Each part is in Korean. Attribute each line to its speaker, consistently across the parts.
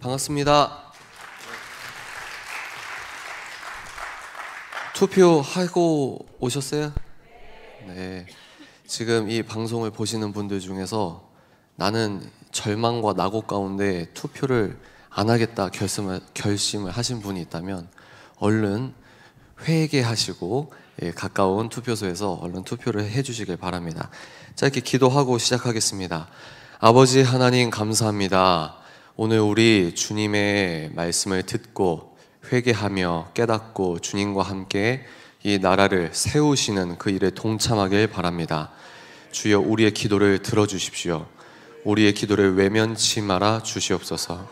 Speaker 1: 반갑습니다. 투표하고 오셨어요? 네. 지금 이 방송을 보시는 분들 중에서 나는 절망과 낙오 가운데 투표를 안 하겠다 결심을, 결심을 하신 분이 있다면 얼른 회개하시고 예, 가까운 투표소에서 얼른 투표를 해주시길 바랍니다. 짧게 기도하고 시작하겠습니다. 아버지 하나님 감사합니다. 오늘 우리 주님의 말씀을 듣고 회개하며 깨닫고 주님과 함께 이 나라를 세우시는 그 일에 동참하길 바랍니다. 주여 우리의 기도를 들어주십시오. 우리의 기도를 외면치 말아 주시옵소서.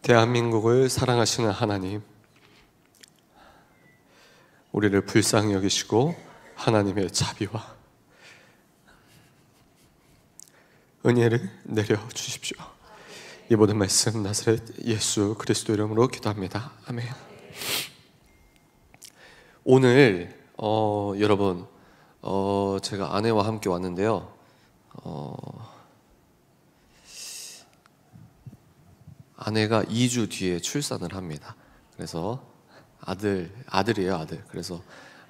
Speaker 1: 대한민국을 사랑하시는 하나님, 우리를 불쌍히 여기시고 하나님의 자비와 은혜를 내려 주십시오. 이 모든 말씀 나사렛 예수 그리스도 이름으로 기도합니다. 아멘. 오늘 어, 여러분 어, 제가 아내와 함께 왔는데요. 어, 아내가 2주 뒤에 출산을 합니다. 그래서 아들 아들이에요 아들. 그래서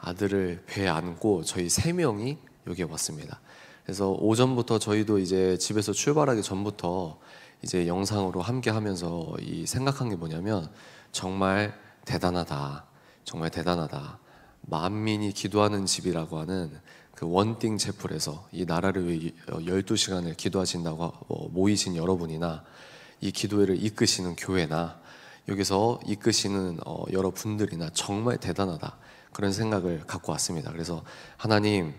Speaker 1: 아들을 배 안고 저희 세 명이 여기 왔습니다. 그래서 오전부터 저희도 이제 집에서 출발하기 전부터 이제 영상으로 함께 하면서 이 생각한 게 뭐냐면 정말 대단하다. 정말 대단하다. 만민이 기도하는 집이라고 하는 그 원띵 제풀에서 이 나라를 위해 12시간을 어, 기도하신다고 어, 모이신 여러분이나 이 기도회를 이끄시는 교회나 여기서 이끄시는 어, 여러분들이나 정말 대단하다. 그런 생각을 갖고 왔습니다. 그래서 하나님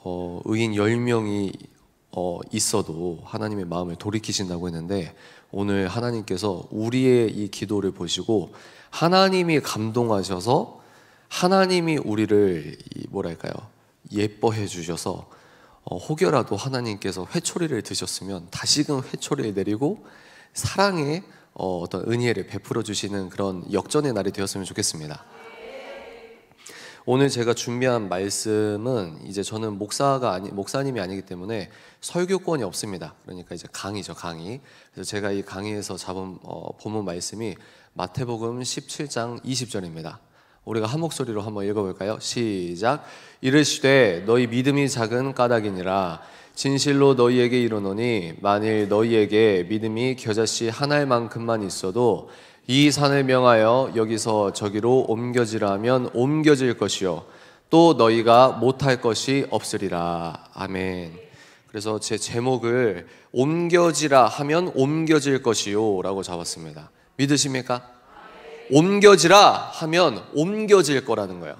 Speaker 1: 어, 의인 10명이 어, 있어도 하나님의 마음을 돌이키신다고 했는데 오늘 하나님께서 우리의 이 기도를 보시고 하나님이 감동하셔서 하나님이 우리를 뭐랄까요 예뻐해 주셔서 어, 혹여라도 하나님께서 회초리를 드셨으면 다시금 회초리를 내리고 사랑의 어, 어떤 은혜를 베풀어 주시는 그런 역전의 날이 되었으면 좋겠습니다. 오늘 제가 준비한 말씀은 이제 저는 목사가 아니 목사님이 아니기 때문에 설교권이 없습니다. 그러니까 이제 강의죠 강의. 그래서 제가 이 강의에서 잡은 어, 본문 말씀이 마태복음 17장 20절입니다. 우리가 한 목소리로 한번 읽어볼까요? 시작. 이르시되 너희 믿음이 작은 까닭이니라. 진실로 너희에게 이르노니 만일 너희에게 믿음이 겨자씨 하나만큼만 있어도 이 산을 명하여 여기서 저기로 옮겨지라면 하 옮겨질 것이요 또 너희가 못할 것이 없으리라 아멘. 그래서 제 제목을 옮겨지라 하면 옮겨질 것이요라고 잡았습니다. 믿으십니까? 옮겨지라 하면 옮겨질 거라는 거예요.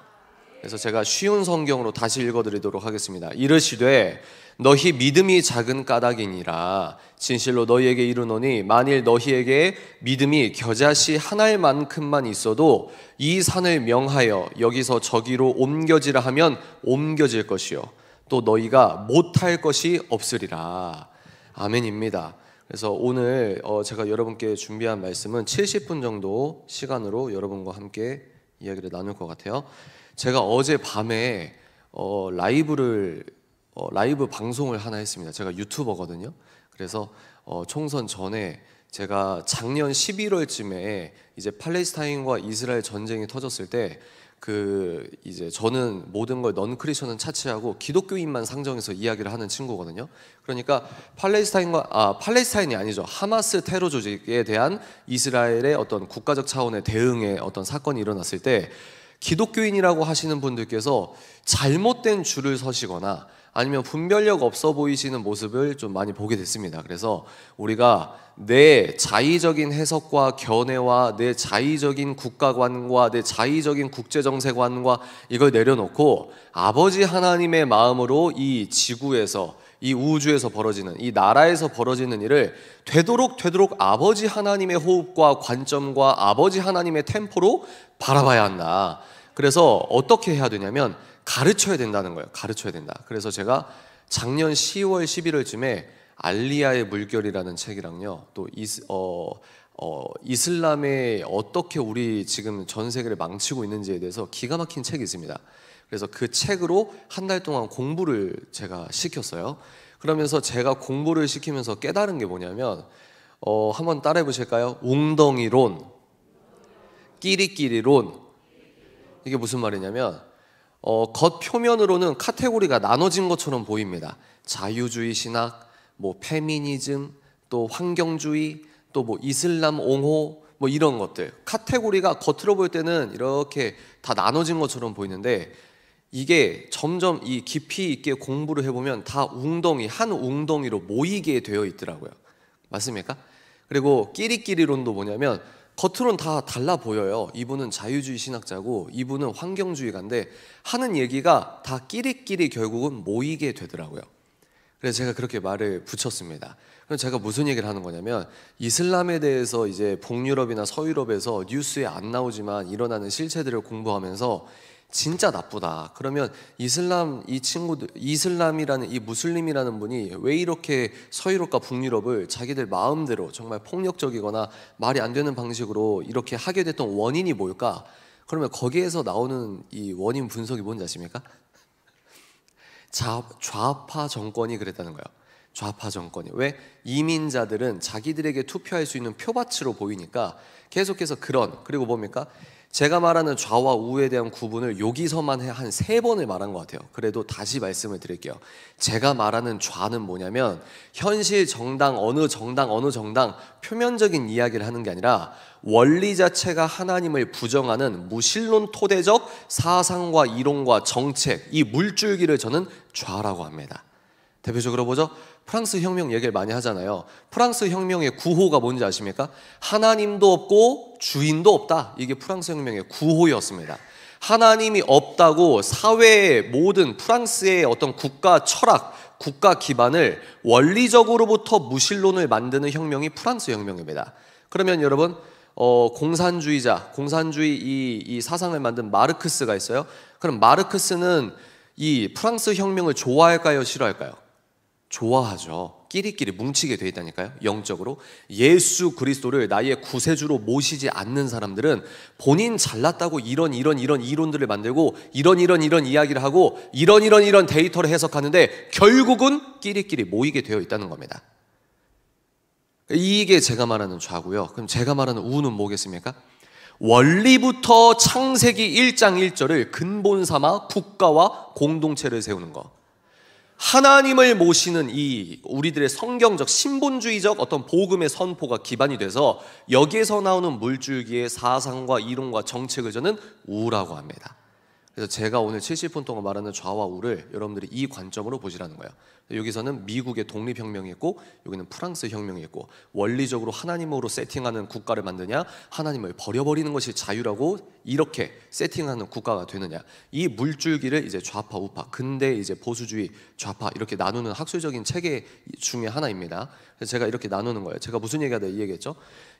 Speaker 1: 그래서 제가 쉬운 성경으로 다시 읽어드리도록 하겠습니다. 이르시되 너희 믿음이 작은 까닭이니라 진실로 너희에게 이르노니 만일 너희에게 믿음이 겨자씨 하나 만큼만 있어도 이 산을 명하여 여기서 저기로 옮겨지라 하면 옮겨질 것이요 또 너희가 못할 것이 없으리라 아멘입니다. 그래서 오늘 어, 제가 여러분께 준비한 말씀은 70분 정도 시간으로 여러분과 함께 이야기를 나눌 것 같아요. 제가 어제 밤에 어, 라이브를 어, 라이브 방송을 하나 했습니다. 제가 유튜버거든요. 그래서 어, 총선 전에 제가 작년 11월쯤에 이제 팔레스타인과 이스라엘 전쟁이 터졌을 때 그 이제 저는 모든 걸 넌크리스천은 차치하고 기독교인만 상정해서 이야기를 하는 친구거든요. 그러니까 팔레스타인과 아 팔레스타인이 아니죠 하마스 테러 조직에 대한 이스라엘의 어떤 국가적 차원의 대응에 어떤 사건이 일어났을 때 기독교인이라고 하시는 분들께서 잘못된 줄을 서시거나 아니면 분별력 없어 보이시는 모습을 좀 많이 보게 됐습니다. 그래서 우리가 내 자의적인 해석과 견해와 내 자의적인 국가관과 내 자의적인 국제정세관과 이걸 내려놓고 아버지 하나님의 마음으로 이 지구에서 이 우주에서 벌어지는 이 나라에서 벌어지는 일을 되도록 되도록 아버지 하나님의 호흡과 관점과 아버지 하나님의 템포로 바라봐야 한다. 그래서 어떻게 해야 되냐면 가르쳐야 된다는 거예요. 가르쳐야 된다. 그래서 제가 작년 10월 11월쯤에 알리아의 물결이라는 책이랑요. 또 이스, 어, 어, 이슬람에 어떻게 우리 지금 전 세계를 망치고 있는지에 대해서 기가 막힌 책이 있습니다. 그래서 그 책으로 한 달 동안 공부를 제가 시켰어요. 그러면서 제가 공부를 시키면서 깨달은 게 뭐냐면 어, 한번 따라해 보실까요? 웅덩이론, 끼리끼리론, 이게 무슨 말이냐면 어, 겉 표면으로는 카테고리가 나눠진 것처럼 보입니다. 자유주의 신학, 뭐 페미니즘, 또 환경주의, 또 뭐 이슬람 옹호, 뭐 이런 것들 카테고리가 겉으로 볼 때는 이렇게 다 나눠진 것처럼 보이는데 이게 점점 이 깊이 있게 공부를 해보면 다 웅덩이 한 웅덩이로 모이게 되어 있더라고요. 맞습니까? 그리고 끼리끼리론도 뭐냐면 겉으론 다 달라 보여요. 이분은 자유주의 신학자고 이분은 환경주의가인데 하는 얘기가 다 끼리끼리 결국은 모이게 되더라고요. 그래서 제가 그렇게 말을 붙였습니다. 그럼 제가 무슨 얘기를 하는 거냐면 이슬람에 대해서 이제 북유럽이나 서유럽에서 뉴스에 안 나오지만 일어나는 실체들을 공부하면서 진짜 나쁘다. 그러면 이슬람 이 친구들 이슬람이라는 이 무슬림이라는 분이 왜 이렇게 서유럽과 북유럽을 자기들 마음대로 정말 폭력적이거나 말이 안 되는 방식으로 이렇게 하게 됐던 원인이 뭘까? 그러면 거기에서 나오는 이 원인 분석이 뭔지 아십니까? 좌, 좌파 정권이 그랬다는 거예요. 좌파 정권이 왜 이민자들은 자기들에게 투표할 수 있는 표밭으로 보이니까 계속해서 그런 그리고 뭡니까 제가 말하는 좌와 우에 대한 구분을 여기서만 한 세 번을 말한 것 같아요. 그래도 다시 말씀을 드릴게요. 제가 말하는 좌는 뭐냐면 현실 정당 어느 정당 어느 정당 표면적인 이야기를 하는 게 아니라 원리 자체가 하나님을 부정하는 무신론 토대적 사상과 이론과 정책 이 물줄기를 저는 좌라고 합니다. 대표적으로 보죠 프랑스 혁명 얘기를 많이 하잖아요. 프랑스 혁명의 구호가 뭔지 아십니까? 하나님도 없고 주인도 없다. 이게 프랑스 혁명의 구호였습니다. 하나님이 없다고 사회의 모든 프랑스의 어떤 국가 철학, 국가 기반을 원리적으로부터 무신론을 만드는 혁명이 프랑스 혁명입니다. 그러면 여러분 어, 공산주의자, 공산주의 이, 이 사상을 만든 마르크스가 있어요. 그럼 마르크스는 이 프랑스 혁명을 좋아할까요, 싫어할까요? 좋아하죠. 끼리끼리 뭉치게 돼 있다니까요. 영적으로 예수 그리스도를 나의 구세주로 모시지 않는 사람들은 본인 잘났다고 이런 이런 이런 이론들을 만들고 이런 이런 이런 이야기를 하고 이런 이런 이런 데이터를 해석하는데 결국은 끼리끼리 모이게 되어 있다는 겁니다. 이게 제가 말하는 좌고요. 그럼 제가 말하는 우는 뭐겠습니까? 원리부터 창세기 1장 1절을 근본 삼아 국가와 공동체를 세우는 것. 하나님을 모시는 이 우리들의 성경적 신본주의적 어떤 복음의 선포가 기반이 돼서 여기에서 나오는 물줄기의 사상과 이론과 정책을 저는 우라고 합니다. 그래서 제가 오늘 70분 동안 말하는 좌와 우를 여러분들이 이 관점으로 보시라는 거예요. 여기서는 미국의 독립혁명이 있고 여기는 프랑스 혁명이 있고 원리적으로 하나님으로 세팅하는 국가를 만드냐 하나님을 버려버리는 것이 자유라고 이렇게 세팅하는 국가가 되느냐 이 물줄기를 이제 좌파 우파 근대 이제 보수주의 좌파 이렇게 나누는 학술적인 체계 중에 하나입니다. 그래서 제가 이렇게 나누는 거예요. 제가 무슨 얘기하다 이 얘기했죠?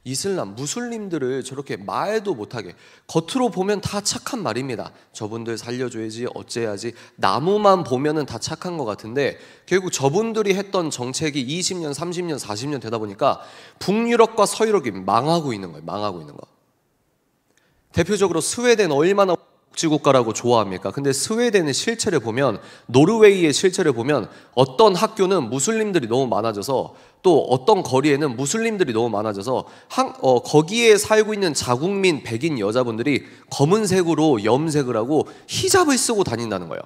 Speaker 1: 이슬람 무슬림들을 저렇게 말도 못하게 겉으로 보면 다 착한 말입니다. 저분들 살려줘야지 어째야지 나무만 보면은 다 착한 것 같은데 결국 그리고 저분들이 했던 정책이 20년, 30년, 40년 되다 보니까 북유럽과 서유럽이 망하고 있는 거예요. 망하고 있는 거. 대표적으로 스웨덴 얼마나 복지국가라고 좋아합니까? 근데 스웨덴의 실체를 보면 노르웨이의 실체를 보면 어떤 학교는 무슬림들이 너무 많아져서 또 어떤 거리에는 무슬림들이 너무 많아져서 한, 어, 거기에 살고 있는 자국민 백인 여자분들이 검은색으로 염색을 하고 히잡을 쓰고 다닌다는 거예요.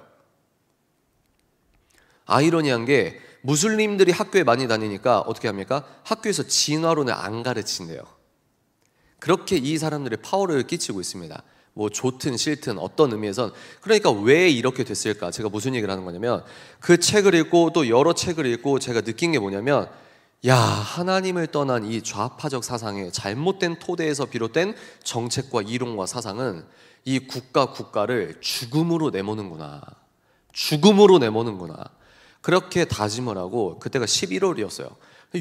Speaker 1: 아이러니한 게 무슬림들이 학교에 많이 다니니까 어떻게 합니까? 학교에서 진화론을 안 가르친대요. 그렇게 이 사람들의 파워를 끼치고 있습니다. 뭐 좋든 싫든 어떤 의미에선 그러니까 왜 이렇게 됐을까? 제가 무슨 얘기를 하는 거냐면 그 책을 읽고 또 여러 책을 읽고 제가 느낀 게 뭐냐면 야, 하나님을 떠난 이 좌파적 사상의 잘못된 토대에서 비롯된 정책과 이론과 사상은 이 국가 국가를 죽음으로 내모는구나. 죽음으로 내모는구나. 그렇게 다짐을 하고 그때가 11월이었어요.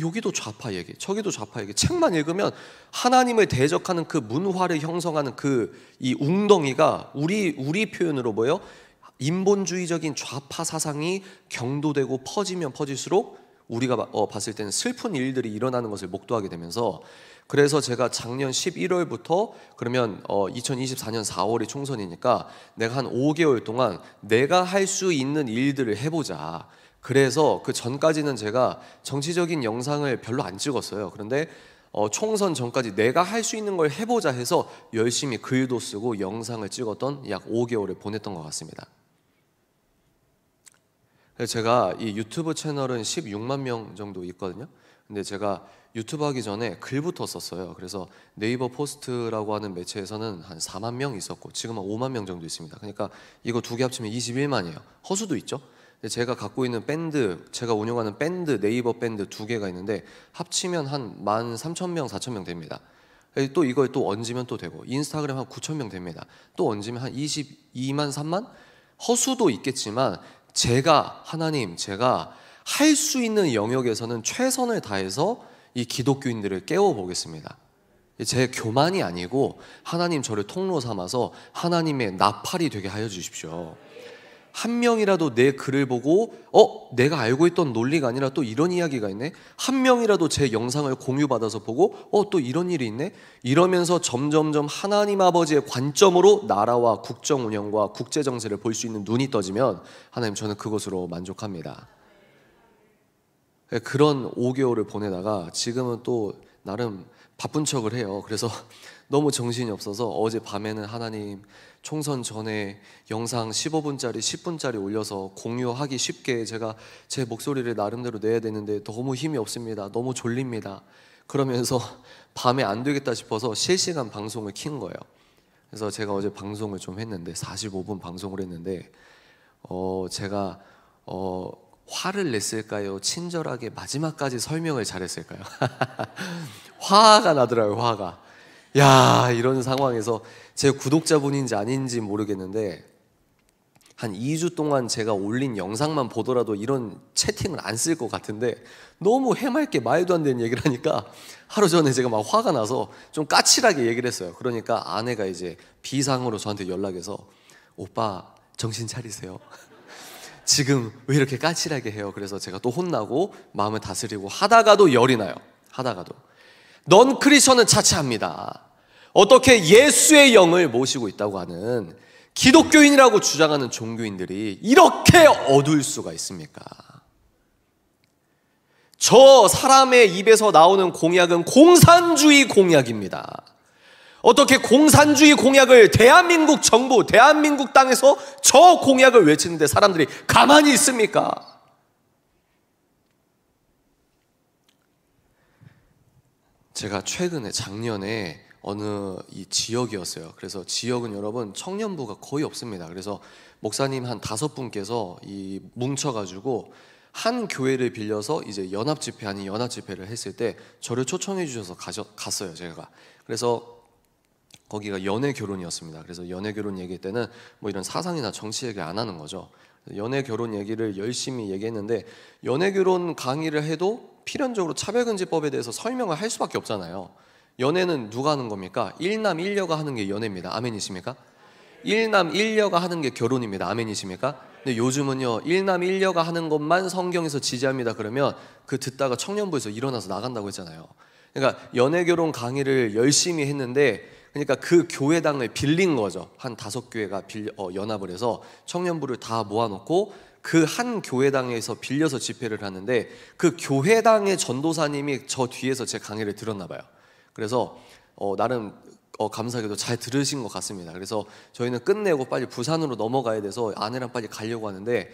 Speaker 1: 여기도 좌파 얘기, 저기도 좌파 얘기. 책만 읽으면 하나님을 대적하는 그 문화를 형성하는 그 이 웅덩이가 우리 우리 표현으로 뭐요 인본주의적인 좌파 사상이 경도되고 퍼지면 퍼질수록 우리가 어, 봤을 때는 슬픈 일들이 일어나는 것을 목도하게 되면서 그래서 제가 작년 11월부터 그러면 2024년 어, 4월이 총선이니까 내가 한 5개월 동안 내가 할 수 있는 일들을 해보자. 그래서 그 전까지는 제가 정치적인 영상을 별로 안 찍었어요. 그런데 어, 총선 전까지 내가 할 수 있는 걸 해보자 해서 열심히 글도 쓰고 영상을 찍었던 약 5개월을 보냈던 것 같습니다. 제가 이 유튜브 채널은 16만 명 정도 있거든요. 근데 제가 유튜브 하기 전에 글부터 썼어요. 그래서 네이버 포스트라고 하는 매체에서는 한 4만 명 있었고 지금 은 5만 명 정도 있습니다. 그러니까 이거 두 개 합치면 21만이에요. 허수도 있죠. 제가 갖고 있는 밴드, 제가 운영하는 밴드, 네이버 밴드 두 개가 있는데 합치면 한 13,000명, 4,000명 됩니다. 또 이걸 또 얹으면 또 되고 인스타그램 한 9,000명 됩니다. 또 얹으면 한 22만, 3만? 허수도 있겠지만 제가 하나님, 제가 할 수 있는 영역에서는 최선을 다해서 이 기독교인들을 깨워 보겠습니다. 제 교만이 아니고 하나님 저를 통로 삼아서 하나님의 나팔이 되게 하여 주십시오. 한 명이라도 내 글을 보고 어 내가 알고 있던 논리가 아니라 또 이런 이야기가 있네 한 명이라도 제 영상을 공유받아서 보고 어또 이런 일이 있네 이러면서 점점점 하나님 아버지의 관점으로 나라와 국정 운영과 국제 정세를 볼 수 있는 눈이 떠지면 하나님 저는 그것으로 만족합니다. 예, 그런 5개월을 보내다가 지금은 또 나름 바쁜 척을 해요. 그래서 너무 정신이 없어서 어제 밤에는 하나님 총선 전에 영상 15분짜리, 10분짜리 올려서 공유하기 쉽게 제가 제 목소리를 나름대로 내야 되는데 너무 힘이 없습니다. 너무 졸립니다. 그러면서 밤에 안 되겠다 싶어서 실시간 방송을 킨 거예요. 그래서 제가 어제 방송을 좀 했는데 45분 방송을 했는데 어 제가 어 화를 냈을까요? 친절하게 마지막까지 설명을 잘했을까요? 화가 나더라고요, 화가. 야 이런 상황에서 제 구독자분인지 아닌지 모르겠는데 한 2주 동안 제가 올린 영상만 보더라도 이런 채팅을 안 쓸 것 같은데 너무 해맑게 말도 안 되는 얘기를 하니까 하루 전에 제가 막 화가 나서 좀 까칠하게 얘기를 했어요. 그러니까 아내가 이제 비상으로 저한테 연락해서 오빠 정신 차리세요. 지금 왜 이렇게 까칠하게 해요? 그래서 제가 또 혼나고 마음을 다스리고 하다가도 열이 나요. 하다가도 넌 크리스천은 차치합니다. 어떻게 예수의 영을 모시고 있다고 하는 기독교인이라고 주장하는 종교인들이 이렇게 어두울 수가 있습니까? 저 사람의 입에서 나오는 공약은 공산주의 공약입니다. 어떻게 공산주의 공약을 대한민국 정부, 대한민국 땅에서 저 공약을 외치는데 사람들이 가만히 있습니까? 제가 최근에 작년에 어느 이 지역이었어요. 그래서 지역은 여러분 청년부가 거의 없습니다. 그래서 목사님 한 다섯 분께서 이 뭉쳐가지고 한 교회를 빌려서 이제 연합 집회 아니 연합 집회를 했을 때 저를 초청해 주셔서 가셔, 갔어요 제가 그래서 거기가 연애 결혼이었습니다 그래서 연애 결혼 얘기 때는 뭐 이런 사상이나 정치 얘기 안 하는 거죠 연애 결혼 얘기를 열심히 얘기했는데 연애 결혼 강의를 해도 필연적으로 차별금지법에 대해서 설명을 할 수밖에 없잖아요 연애는 누가 하는 겁니까? 일남일녀가 하는 게 연애입니다. 아멘이십니까? 일남일녀가 하는 게 결혼입니다. 아멘이십니까? 근데 요즘은요 일남일녀가 하는 것만 성경에서 지지합니다. 그러면 그 듣다가 청년부에서 일어나서 나간다고 했잖아요. 그러니까 연애 결혼 강의를 열심히 했는데 그러니까 그 교회당을 빌린 거죠. 한 다섯 교회가 빌 어, 연합을 해서 청년부를 다 모아놓고 그 한 교회당에서 빌려서 집회를 하는데 그 교회당의 전도사님이 저 뒤에서 제 강의를 들었나 봐요. 그래서 어, 나름 어, 감사하게도 잘 들으신 것 같습니다. 그래서 저희는 끝내고 빨리 부산으로 넘어가야 돼서 아내랑 빨리 가려고 하는데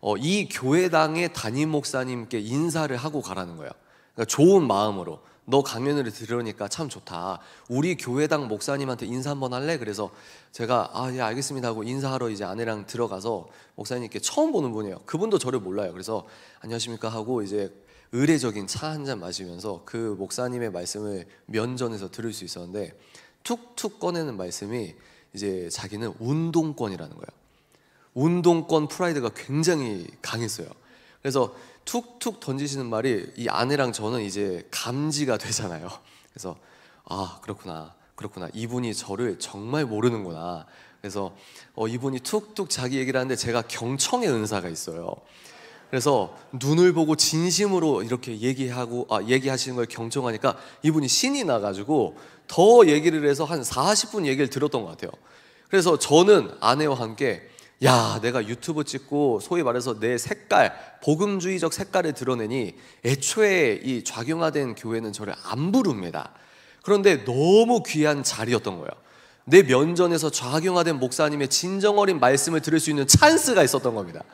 Speaker 1: 어, 이 교회당의 담임 목사님께 인사를 하고 가라는 거예요. 그러니까 좋은 마음으로 너 강연을 들으니까 참 좋다. 우리 교회당 목사님한테 인사 한번 할래? 그래서 제가 아 예 알겠습니다 하고 인사하러 이제 아내랑 들어가서 목사님께 처음 보는 분이에요. 그분도 저를 몰라요. 그래서 안녕하십니까 하고 이제 의례적인 차 한 잔 마시면서 그 목사님의 말씀을 면전에서 들을 수 있었는데 툭툭 꺼내는 말씀이 이제 자기는 운동권이라는 거예요. 운동권 프라이드가 굉장히 강했어요. 그래서 툭툭 던지시는 말이 이 아내랑 저는 이제 감지가 되잖아요. 그래서 아 그렇구나, 그렇구나. 이분이 저를 정말 모르는구나. 그래서 어, 이분이 툭툭 자기 얘기를 하는데 제가 경청의 은사가 있어요. 그래서 눈을 보고 진심으로 이렇게 얘기하고 아, 얘기하시는 걸 경청하니까 이분이 신이 나가지고 더 얘기를 해서 한 40분 얘기를 들었던 것 같아요. 그래서 저는 아내와 함께 야 내가 유튜브 찍고 소위 말해서 내 색깔 복음주의적 색깔을 드러내니 애초에 이 좌경화된 교회는 저를 안 부릅니다. 그런데 너무 귀한 자리였던 거예요. 내 면전에서 좌경화된 목사님의 진정 어린 말씀을 들을 수 있는 찬스가 있었던 겁니다.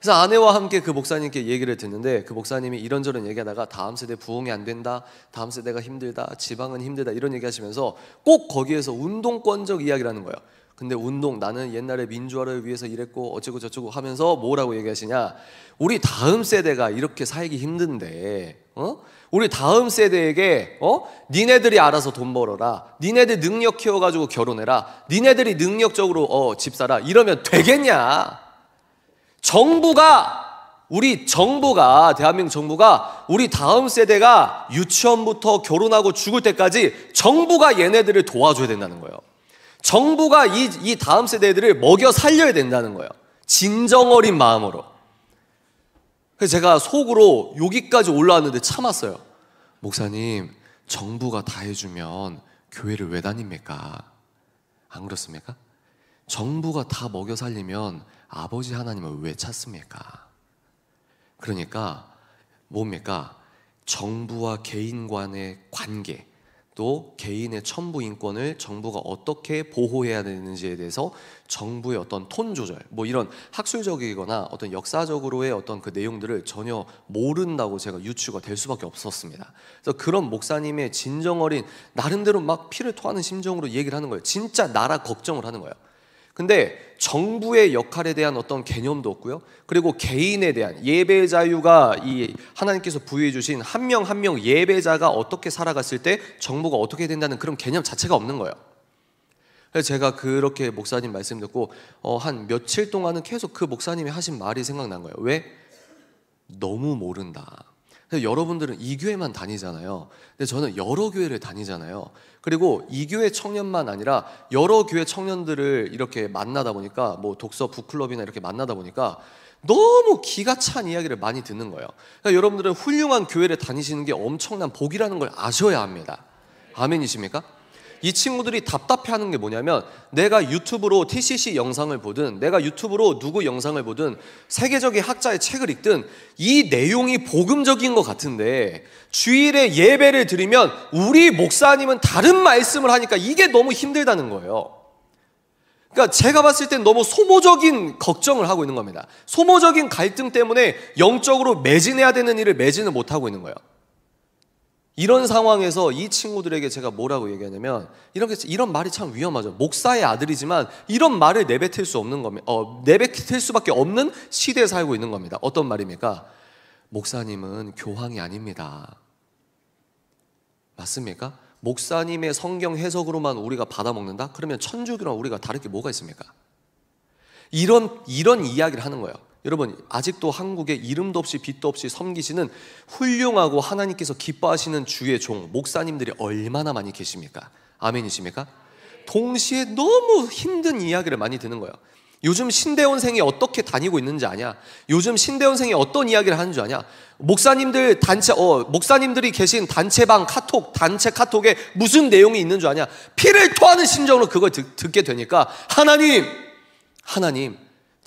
Speaker 1: 그래서 아내와 함께 그 목사님께 얘기를 듣는데 그 목사님이 이런저런 얘기하다가 다음 세대 부흥이 안 된다, 다음 세대가 힘들다, 지방은 힘들다 이런 얘기하시면서 꼭 거기에서 운동권적 이야기라는 거예요. 근데 운동 나는 옛날에 민주화를 위해서 일했고 어쩌고 저쩌고 하면서 뭐라고 얘기하시냐? 우리 다음 세대가 이렇게 살기 힘든데, 어? 우리 다음 세대에게 어? 니네들이 알아서 돈 벌어라, 니네들 능력 키워가지고 결혼해라, 니네들이 능력적으로 어, 집 사라 이러면 되겠냐? 정부가 우리 정부가 대한민국 정부가 우리 다음 세대가 유치원부터 결혼하고 죽을 때까지 정부가 얘네들을 도와줘야 된다는 거예요. 정부가 이, 이 다음 세대들을 먹여 살려야 된다는 거예요. 진정 어린 마음으로. 그래서 제가 속으로 여기까지 올라왔는데 참았어요. 목사님, 정부가 다 해주면 교회를 왜 다닙니까? 안 그렇습니까? 정부가 다 먹여 살리면 아버지 하나님을 왜 찾습니까? 그러니까 뭡니까? 정부와 개인 간의 관계 또 개인의 천부 인권을 정부가 어떻게 보호해야 되는지에 대해서 정부의 어떤 톤 조절 뭐 이런 학술적이거나 어떤 역사적으로의 어떤 그 내용들을 전혀 모른다고 제가 유추가 될 수밖에 없었습니다. 그래서 그런 목사님의 진정 어린 나름대로 막 피를 토하는 심정으로 얘기를 하는 거예요. 진짜 나라 걱정을 하는 거예요. 근데 정부의 역할에 대한 어떤 개념도 없고요. 그리고 개인에 대한 예배 자유가 이 하나님께서 부여해 주신 한 명 한 명 예배자가 어떻게 살아갔을 때 정부가 어떻게 된다는 그런 개념 자체가 없는 거예요. 그래서 제가 그렇게 목사님 말씀 듣고 어, 한 며칠 동안은 계속 그 목사님이 하신 말이 생각난 거예요. 왜? 너무 모른다. 여러분들은 이 교회만 다니잖아요. 근데 저는 여러 교회를 다니잖아요. 그리고 이 교회 청년만 아니라 여러 교회 청년들을 이렇게 만나다 보니까 뭐 독서 북클럽이나 이렇게 만나다 보니까 너무 기가 찬 이야기를 많이 듣는 거예요. 그러니까 여러분들은 훌륭한 교회를 다니시는 게 엄청난 복이라는 걸 아셔야 합니다. 아멘이십니까? 이 친구들이 답답해하는 게 뭐냐면 내가 유튜브로 TCC 영상을 보든 내가 유튜브로 누구 영상을 보든 세계적인 학자의 책을 읽든 이 내용이 복음적인 것 같은데 주일에 예배를 드리면 우리 목사님은 다른 말씀을 하니까 이게 너무 힘들다는 거예요. 그러니까 제가 봤을 땐 너무 소모적인 걱정을 하고 있는 겁니다. 소모적인 갈등 때문에 영적으로 매진해야 되는 일을 매진을 못하고 있는 거예요. 이런 상황에서 이 친구들에게 제가 뭐라고 얘기하냐면 이런 게 이런 말이 참 위험하죠. 목사의 아들이지만 이런 말을 내뱉을 수 없는 겁니다. 어, 내뱉을 수밖에 없는 시대에 살고 있는 겁니다. 어떤 말입니까? 목사님은 교황이 아닙니다. 맞습니까? 목사님의 성경 해석으로만 우리가 받아먹는다? 그러면 천주교랑 우리가 다를 게 뭐가 있습니까? 이런 이런 이야기를 하는 거예요. 여러분 아직도 한국에 이름도 없이 빛도 없이 섬기시는 훌륭하고 하나님께서 기뻐하시는 주의 종 목사님들이 얼마나 많이 계십니까? 아멘이십니까? 동시에 너무 힘든 이야기를 많이 듣는 거예요. 요즘 신대원생이 어떻게 다니고 있는지 아냐? 요즘 신대원생이 어떤 이야기를 하는 줄 아냐? 목사님들 단체 어 목사님들이 계신 단체방 카톡 단체 카톡에 무슨 내용이 있는 줄 아냐? 피를 토하는 심정으로 그걸 듣, 듣게 되니까 하나님 하나님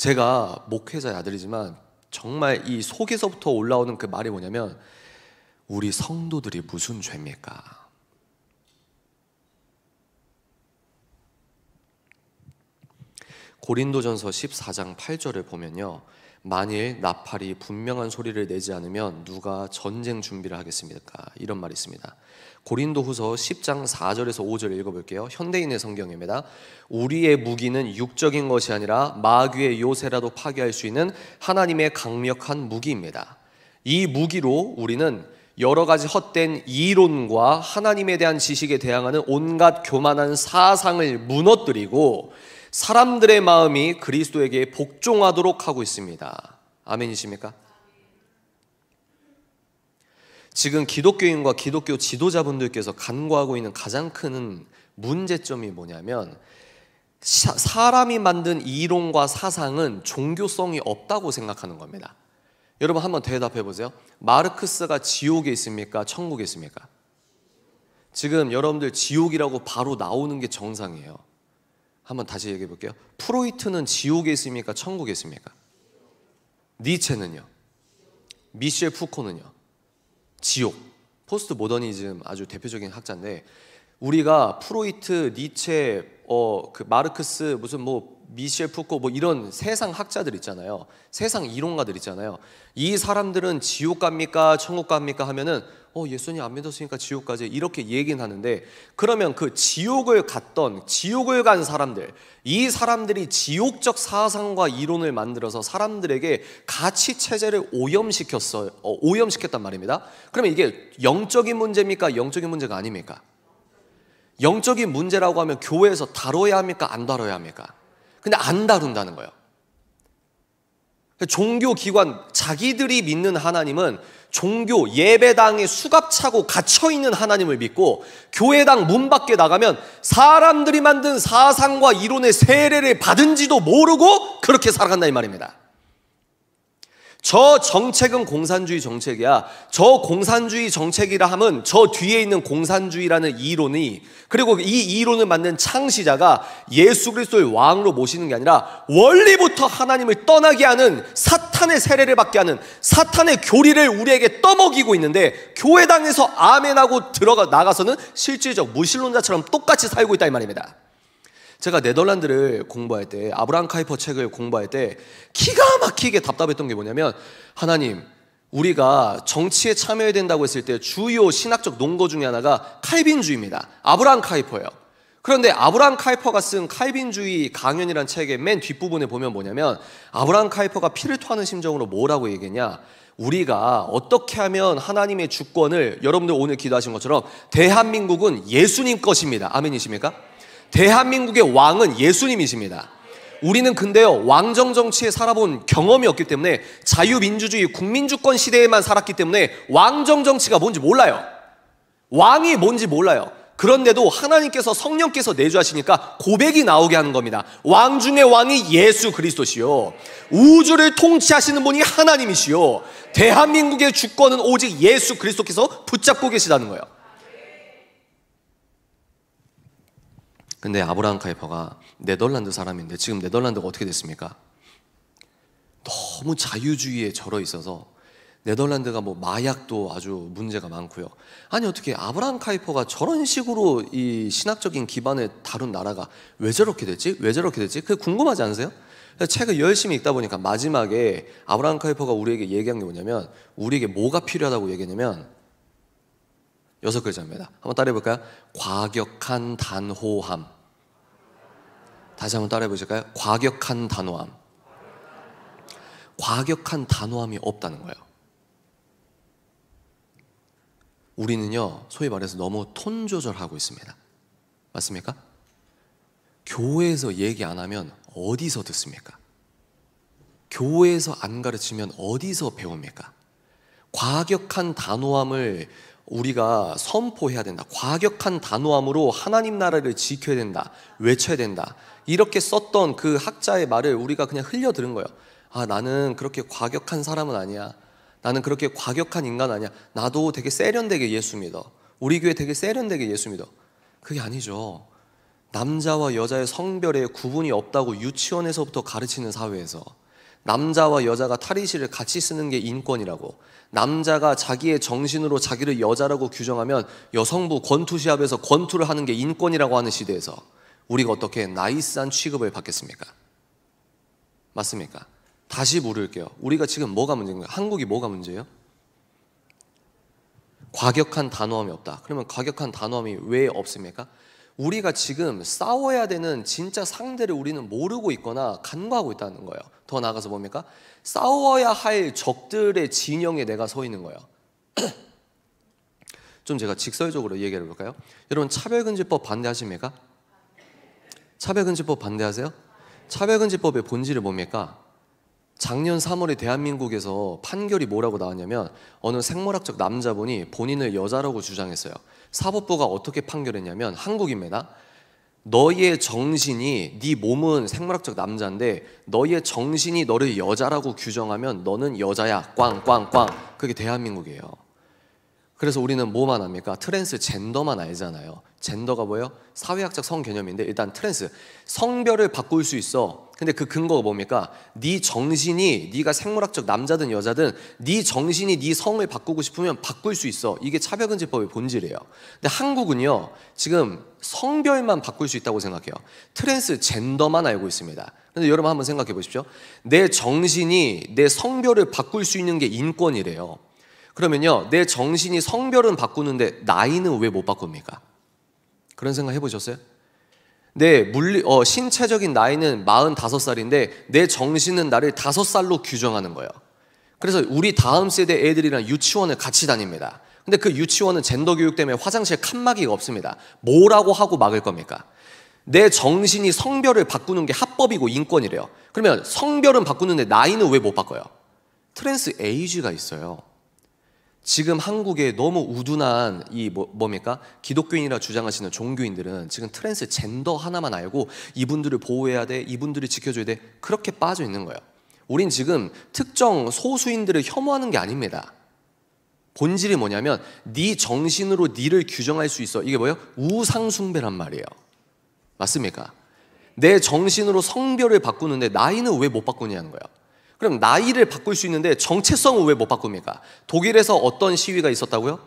Speaker 1: 제가 목회자의 아들이지만 정말 이 속에서부터 올라오는 그 말이 뭐냐면 우리 성도들이 무슨 죄입니까? 고린도전서 14장 8절을 보면요. 만일 나팔이 분명한 소리를 내지 않으면 누가 전쟁 준비를 하겠습니까? 이런 말이 있습니다. 고린도후서 10장 4절에서 5절 읽어볼게요. 현대인의 성경입니다. 우리의 무기는 육적인 것이 아니라 마귀의 요새라도 파괴할 수 있는 하나님의 강력한 무기입니다. 이 무기로 우리는 여러 가지 헛된 이론과 하나님에 대한 지식에 대항하는 온갖 교만한 사상을 무너뜨리고 사람들의 마음이 그리스도에게 복종하도록 하고 있습니다. 아멘이십니까? 지금 기독교인과 기독교 지도자분들께서 간과하고 있는 가장 큰 문제점이 뭐냐면 사람이 만든 이론과 사상은 종교성이 없다고 생각하는 겁니다. 여러분 한번 대답해 보세요. 마르크스가 지옥에 있습니까? 천국에 있습니까? 지금 여러분들 지옥이라고 바로 나오는 게 정상이에요. 한번 다시 얘기해 볼게요. 프로이트는 지옥에 있습니까? 천국에 있습니까? 니체는요. 미셸 푸코는요. 지옥. 포스트 모더니즘 아주 대표적인 학자인데 우리가 프로이트, 니체, 어, 그 마르크스 무슨 뭐 미셸 푸코 뭐 이런 세상 학자들 있잖아요. 세상 이론가들 있잖아요. 이 사람들은 지옥 갑니까 천국 갑니까 하면은 어 예수님 안 믿었으니까 지옥 까지 이렇게 얘기는 하는데 그러면 그 지옥을 갔던 지옥을 간 사람들 이 사람들이 지옥적 사상과 이론을 만들어서 사람들에게 가치 체제를 오염시켰어 어, 오염시켰단 말입니다. 그러면 이게 영적인 문제입니까? 영적인 문제가 아닙니까? 영적인 문제라고 하면 교회에서 다뤄야 합니까? 안 다뤄야 합니까? 근데 안 다룬다는 거예요. 종교기관, 자기들이 믿는 하나님은 종교, 예배당에 수갑차고 갇혀있는 하나님을 믿고 교회당 문 밖에 나가면 사람들이 만든 사상과 이론의 세례를 받은지도 모르고 그렇게 살아간다 이 말입니다. 저 정책은 공산주의 정책이야. 저 공산주의 정책이라 함은 저 뒤에 있는 공산주의라는 이론이 그리고 이 이론을 만든 창시자가 예수 그리스도의 왕으로 모시는 게 아니라 원리부터 하나님을 떠나게 하는 사탄의 세례를 받게 하는 사탄의 교리를 우리에게 떠먹이고 있는데 교회당에서 아멘하고 들어가 나가서는 실질적 무신론자처럼 똑같이 살고 있다 이 말입니다. 제가 네덜란드를 공부할 때 아브라함 카이퍼 책을 공부할 때 기가 막히게 답답했던 게 뭐냐면 하나님 우리가 정치에 참여해야 된다고 했을 때 주요 신학적 논거 중에 하나가 칼빈주의입니다. 아브라함 카이퍼예요. 그런데 아브라함 카이퍼가 쓴 칼빈주의 강연이란 책의 맨 뒷부분에 보면 뭐냐면 아브라함 카이퍼가 피를 토하는 심정으로 뭐라고 얘기했냐? 우리가 어떻게 하면 하나님의 주권을 여러분들 오늘 기도하신 것처럼 대한민국은 예수님 것입니다. 아멘이십니까? 대한민국의 왕은 예수님이십니다. 우리는 근데요, 왕정 정치에 살아본 경험이 없기 때문에 자유민주주의 국민주권 시대에만 살았기 때문에 왕정 정치가 뭔지 몰라요. 왕이 뭔지 몰라요. 그런데도 하나님께서 성령께서 내주하시니까 고백이 나오게 하는 겁니다. 왕 중의 왕이 예수 그리스도시요. 우주를 통치하시는 분이 하나님이시요. 대한민국의 주권은 오직 예수 그리스도께서 붙잡고 계시다는 거예요. 근데 아브라함 카이퍼가 네덜란드 사람인데 지금 네덜란드가 어떻게 됐습니까? 너무 자유주의에 절어 있어서 네덜란드가 뭐 마약도 아주 문제가 많고요. 아니 어떻게 아브라함 카이퍼가 저런 식으로 이 신학적인 기반을 다룬 나라가 왜 저렇게 됐지? 왜 저렇게 됐지? 그 궁금하지 않으세요? 책을 열심히 읽다 보니까 마지막에 아브라함 카이퍼가 우리에게 얘기한 게 뭐냐면 우리에게 뭐가 필요하다고 얘기했냐면 여섯 글자입니다. 한번 따라해볼까요? 과격한 단호함. 다시 한번 따라해 보실까요? 과격한 단호함. 과격한 단호함이 없다는 거예요. 우리는요, 소위 말해서 너무 톤 조절하고 있습니다. 맞습니까? 교회에서 얘기 안 하면 어디서 듣습니까? 교회에서 안 가르치면 어디서 배웁니까? 과격한 단호함을 우리가 선포해야 된다. 과격한 단호함으로 하나님 나라를 지켜야 된다. 외쳐야 된다. 이렇게 썼던 그 학자의 말을 우리가 그냥 흘려 들은 거예요. 아, 나는 그렇게 과격한 사람은 아니야. 나는 그렇게 과격한 인간 아니야. 나도 되게 세련되게 예수 믿어. 우리 교회 되게 세련되게 예수 믿어. 그게 아니죠. 남자와 여자의 성별에 구분이 없다고 유치원에서부터 가르치는 사회에서 남자와 여자가 탈의실을 같이 쓰는 게 인권이라고 남자가 자기의 정신으로 자기를 여자라고 규정하면 여성부 권투 시합에서 권투를 하는 게 인권이라고 하는 시대에서 우리가 어떻게 나이스한 취급을 받겠습니까? 맞습니까? 다시 물을게요. 우리가 지금 뭐가 문제인가요? 한국이 뭐가 문제예요? 과격한 단호함이 없다. 그러면 과격한 단호함이 왜 없습니까? 우리가 지금 싸워야 되는 진짜 상대를 우리는 모르고 있거나 간과하고 있다는 거예요. 더나가서 뭡니까? 싸워야 할 적들의 진영에 내가 서 있는 거예요. 좀 제가 직설적으로 얘기해 볼까요? 여러분 차별금지법 반대하십니까? 차별금지법 반대하세요? 차별금지법의 본질이 뭡니까? 작년 3월에 대한민국에서 판결이 뭐라고 나왔냐면 어느 생물학적 남자분이 본인을 여자라고 주장했어요. 사법부가 어떻게 판결했냐면 한국입니다. 너의 정신이 네 몸은 생물학적 남자인데 너의 정신이 너를 여자라고 규정하면 너는 여자야. 꽝꽝꽝. 그게 대한민국이에요. 그래서 우리는 뭐만 합니까? 트랜스젠더만 알잖아요. 젠더가 뭐예요? 사회학적 성개념인데 일단 트랜스 성별을 바꿀 수 있어. 근데 그 근거가 뭡니까? 네 정신이 네가 생물학적 남자든 여자든 네 정신이 네 성을 바꾸고 싶으면 바꿀 수 있어. 이게 차별금지법의 본질이에요. 근데 한국은요. 지금 성별만 바꿀 수 있다고 생각해요. 트랜스젠더만 알고 있습니다. 근데 여러분 한번 생각해 보십시오. 내 정신이 내 성별을 바꿀 수 있는 게 인권이래요. 그러면요, 내 정신이 성별은 바꾸는데 나이는 왜 못 바꿉니까? 그런 생각 해보셨어요? 내 물리, 어, 신체적인 나이는 45살인데 내 정신은 나를 5살로 규정하는 거예요. 그래서 우리 다음 세대 애들이랑 유치원을 같이 다닙니다. 근데 그 유치원은 젠더 교육 때문에 화장실 칸막이가 없습니다. 뭐라고 하고 막을 겁니까? 내 정신이 성별을 바꾸는 게 합법이고 인권이래요. 그러면 성별은 바꾸는데 나이는 왜 못 바꿔요? 트랜스 에이지가 있어요. 지금 한국에 너무 우둔한 이 뭐, 뭡니까 기독교인이라 주장하시는 종교인들은 지금 트랜스 젠더 하나만 알고 이분들을 보호해야 돼 이분들을 지켜줘야 돼 그렇게 빠져 있는 거예요. 우린 지금 특정 소수인들을 혐오하는 게 아닙니다. 본질이 뭐냐면 네 정신으로 니를 규정할 수 있어. 이게 뭐예요? 우상숭배란 말이에요. 맞습니까? 내 정신으로 성별을 바꾸는데 나이는 왜 못 바꾸냐는 거예요. 그럼 나이를 바꿀 수 있는데 정체성을 왜 못 바꿉니까? 독일에서 어떤 시위가 있었다고요?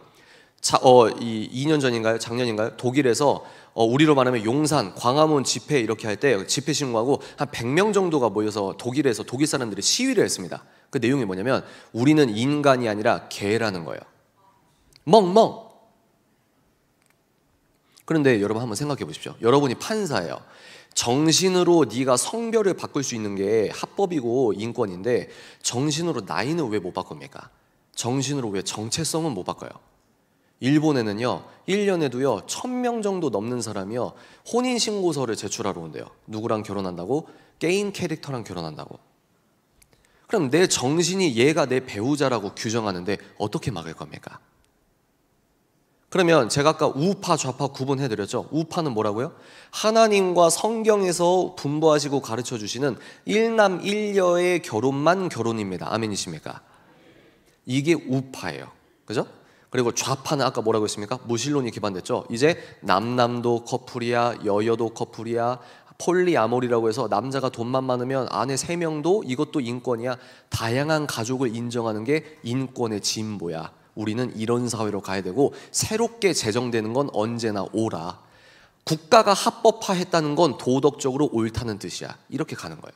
Speaker 1: 자, 어, 이 2년 전인가요? 작년인가요? 독일에서 어, 우리로 말하면 용산, 광화문 집회 이렇게 할 때 집회 신고하고 한 100명 정도가 모여서 독일에서 독일 사람들이 시위를 했습니다. 그 내용이 뭐냐면 우리는 인간이 아니라 개라는 거예요. 멍멍. 그런데 여러분 한번 생각해 보십시오. 여러분이 판사예요. 정신으로 네가 성별을 바꿀 수 있는 게 합법이고 인권인데 정신으로 나이는 왜 못 바꿉니까? 정신으로 왜 정체성은 못 바꿔요? 일본에는요, 1년에도요, 1000명 정도 넘는 사람이요, 혼인신고서를 제출하러 온대요. 누구랑 결혼한다고? 게임 캐릭터랑 결혼한다고. 그럼 내 정신이 얘가 내 배우자라고 규정하는데 어떻게 막을 겁니까? 그러면 제가 아까 우파 좌파 구분해 드렸죠. 우파는 뭐라고요? 하나님과 성경에서 분부하시고 가르쳐 주시는 일남일녀의 결혼만 결혼입니다. 아멘이십니까? 이게 우파예요. 그죠? 그리고 좌파는 아까 뭐라고 했습니까? 무신론이 기반됐죠. 이제 남남도 커플이야, 여여도 커플이야, 폴리아몰이라고 해서 남자가 돈만 많으면 아내 세명도 이것도 인권이야. 다양한 가족을 인정하는 게 인권의 진보야. 우리는 이런 사회로 가야 되고 새롭게 제정되는 건 언제나 오라. 국가가 합법화했다는 건 도덕적으로 옳다는 뜻이야. 이렇게 가는 거예요.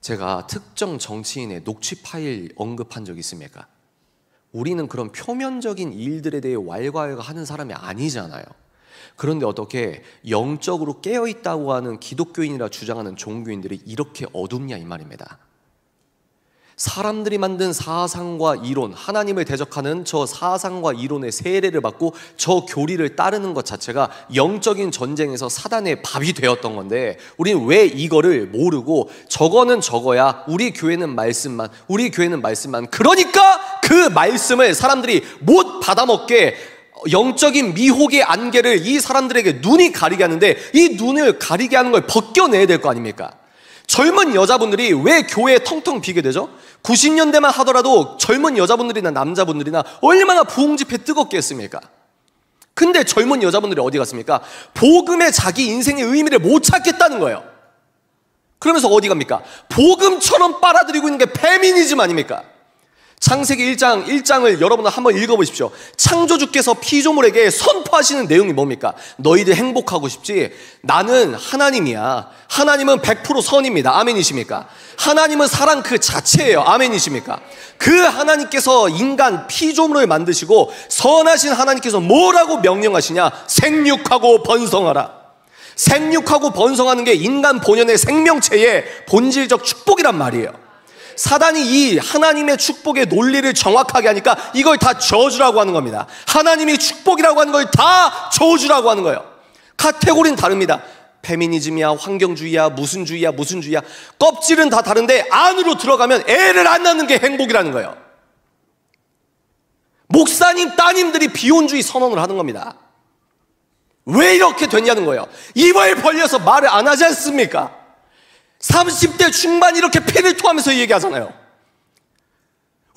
Speaker 1: 제가 특정 정치인의 녹취 파일 언급한 적 있습니까? 우리는 그런 표면적인 일들에 대해 왈가왈가하는 사람이 아니잖아요. 그런데 어떻게 영적으로 깨어 있다고 하는 기독교인이라 주장하는 종교인들이 이렇게 어둡냐 이 말입니다. 사람들이 만든 사상과 이론, 하나님을 대적하는 저 사상과 이론의 세례를 받고 저 교리를 따르는 것 자체가 영적인 전쟁에서 사단의 밥이 되었던 건데 우린왜 이거를 모르고 저거는 저거야, 우리 교회는 말씀만, 우리 교회는 말씀만. 그러니까 그 말씀을 사람들이 못 받아먹게 영적인 미혹의 안개를 이 사람들에게 눈이 가리게 하는데 이 눈을 가리게 하는 걸 벗겨내야 될 거 아닙니까? 젊은 여자분들이 왜 교회에 텅텅 비게 되죠? 90년대만 하더라도 젊은 여자분들이나 남자분들이나 얼마나 부흥집회 뜨겁게 했습니까? 근데 젊은 여자분들이 어디 갔습니까? 복음의 자기 인생의 의미를 못 찾겠다는 거예요. 그러면서 어디 갑니까? 복음처럼 빨아들이고 있는 게 페미니즘 아닙니까? 창세기 1장 1장을 여러분 한번 읽어보십시오. 창조주께서 피조물에게 선포하시는 내용이 뭡니까? 너희들 행복하고 싶지. 나는 하나님이야. 하나님은 100% 선입니다. 아멘이십니까? 하나님은 사랑 그 자체예요. 아멘이십니까? 그 하나님께서 인간 피조물을 만드시고 선하신 하나님께서 뭐라고 명령하시냐? 생육하고 번성하라. 생육하고 번성하는 게 인간 본연의 생명체의 본질적 축복이란 말이에요. 사단이 이 하나님의 축복의 논리를 정확하게 하니까 이걸 다 저주라고 하는 겁니다. 하나님이 축복이라고 하는 걸 다 저주라고 하는 거예요. 카테고리는 다릅니다. 페미니즘이야, 환경주의야, 무슨 주의야, 무슨 주의야. 껍질은 다 다른데 안으로 들어가면 애를 안 낳는 게 행복이라는 거예요. 목사님, 따님들이 비혼주의 선언을 하는 겁니다. 왜 이렇게 됐냐는 거예요. 입을 벌려서 말을 안 하지 않습니까? 30대 중반 이렇게 피를 토하면서 얘기하잖아요.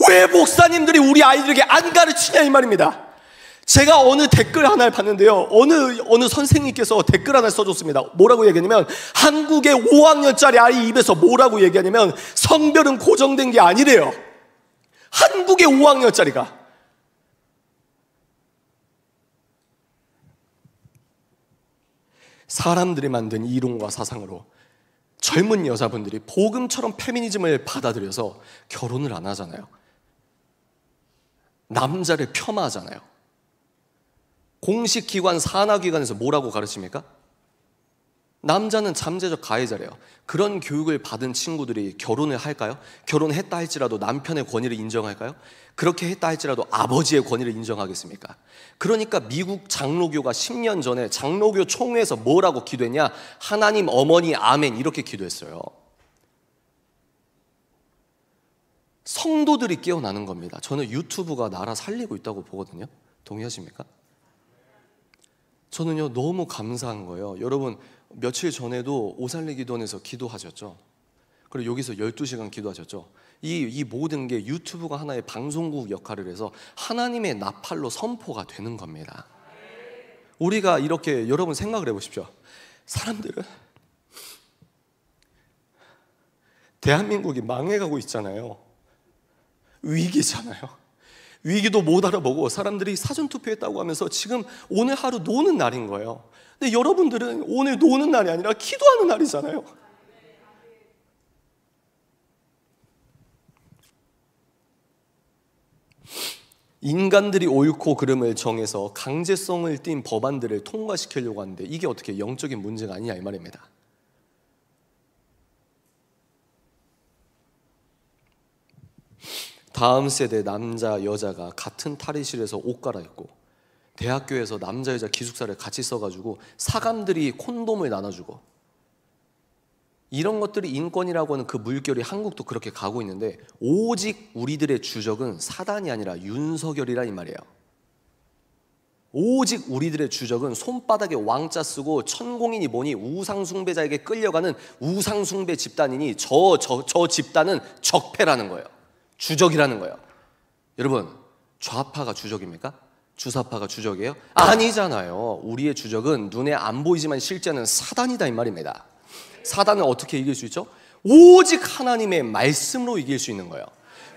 Speaker 1: 왜 목사님들이 우리 아이들에게 안 가르치냐 이 말입니다. 제가 어느 댓글 하나를 봤는데요. 어느 어느 선생님께서 댓글 하나 써줬습니다. 뭐라고 얘기하냐면 한국의 5학년짜리 아이 입에서 뭐라고 얘기하냐면 성별은 고정된 게 아니래요. 한국의 5학년짜리가 사람들이 만든 이론과 사상으로 젊은 여자분들이 복음처럼 페미니즘을 받아들여서 결혼을 안 하잖아요. 남자를 폄하하잖아요. 공식기관, 산하기관에서 뭐라고 가르칩니까? 남자는 잠재적 가해자래요. 그런 교육을 받은 친구들이 결혼을 할까요? 결혼했다 할지라도 남편의 권위를 인정할까요? 그렇게 했다 할지라도 아버지의 권위를 인정하겠습니까? 그러니까 미국 장로교가 10년 전에 장로교 총회에서 뭐라고 기도했냐? 하나님 어머니 아멘 이렇게 기도했어요. 성도들이 깨어나는 겁니다. 저는 유튜브가 나라 살리고 있다고 보거든요. 동의하십니까? 저는요 너무 감사한 거예요. 여러분 며칠 전에도 오살리기도원에서 기도하셨죠. 그리고 여기서 12시간 기도하셨죠. 이, 이 모든 게 유튜브가 하나의 방송국 역할을 해서 하나님의 나팔로 선포가 되는 겁니다. 우리가 이렇게 여러분 생각을 해보십시오. 사람들은 대한민국이 망해가고 있잖아요. 위기잖아요. 위기도 못 알아보고 사람들이 사전투표했다고 하면서 지금 오늘 하루 노는 날인 거예요. 근데 여러분들은 오늘 노는 날이 아니라 기도하는 날이잖아요. 인간들이 옳고 그름을 정해서 강제성을 띤 법안들을 통과시키려고 하는데 이게 어떻게 영적인 문제가 아니냐 이 말입니다. 다음 세대 남자 여자가 같은 탈의실에서 옷 갈아입고 대학교에서 남자 여자 기숙사를 같이 써가지고 사감들이 콘돔을 나눠주고 이런 것들이 인권이라고 하는 그 물결이 한국도 그렇게 가고 있는데 오직 우리들의 주적은 사단이 아니라 윤석열이라 이 말이에요. 오직 우리들의 주적은 손바닥에 왕자 쓰고 천공인이 뭐니 우상숭배자에게 끌려가는 우상숭배 집단이니 저, 저, 저 집단은 적폐라는 거예요. 주적이라는 거예요. 여러분, 좌파가 주적입니까? 주사파가 주적이에요? 아. 아니잖아요. 우리의 주적은 눈에 안 보이지만 실제는 사단이다 이 말입니다. 사단을 어떻게 이길 수 있죠? 오직 하나님의 말씀으로 이길 수 있는 거예요.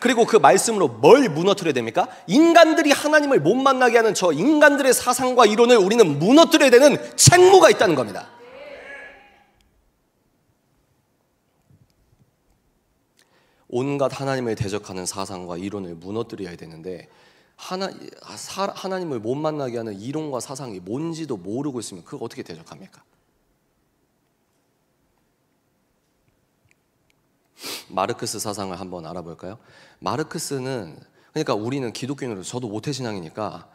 Speaker 1: 그리고 그 말씀으로 뭘 무너뜨려야 됩니까? 인간들이 하나님을 못 만나게 하는 저 인간들의 사상과 이론을 우리는 무너뜨려야 되는 책무가 있다는 겁니다. 온갖 하나님을 대적하는 사상과 이론을 무너뜨려야 되는데 하나 아, 사, 하나님을 못 만나게 하는 이론과 사상이 뭔지도 모르고 있으면 그걸 어떻게 대적합니까? 마르크스 사상을 한번 알아볼까요? 마르크스는 그러니까 우리는 기독교인으로 저도 모태신앙이니까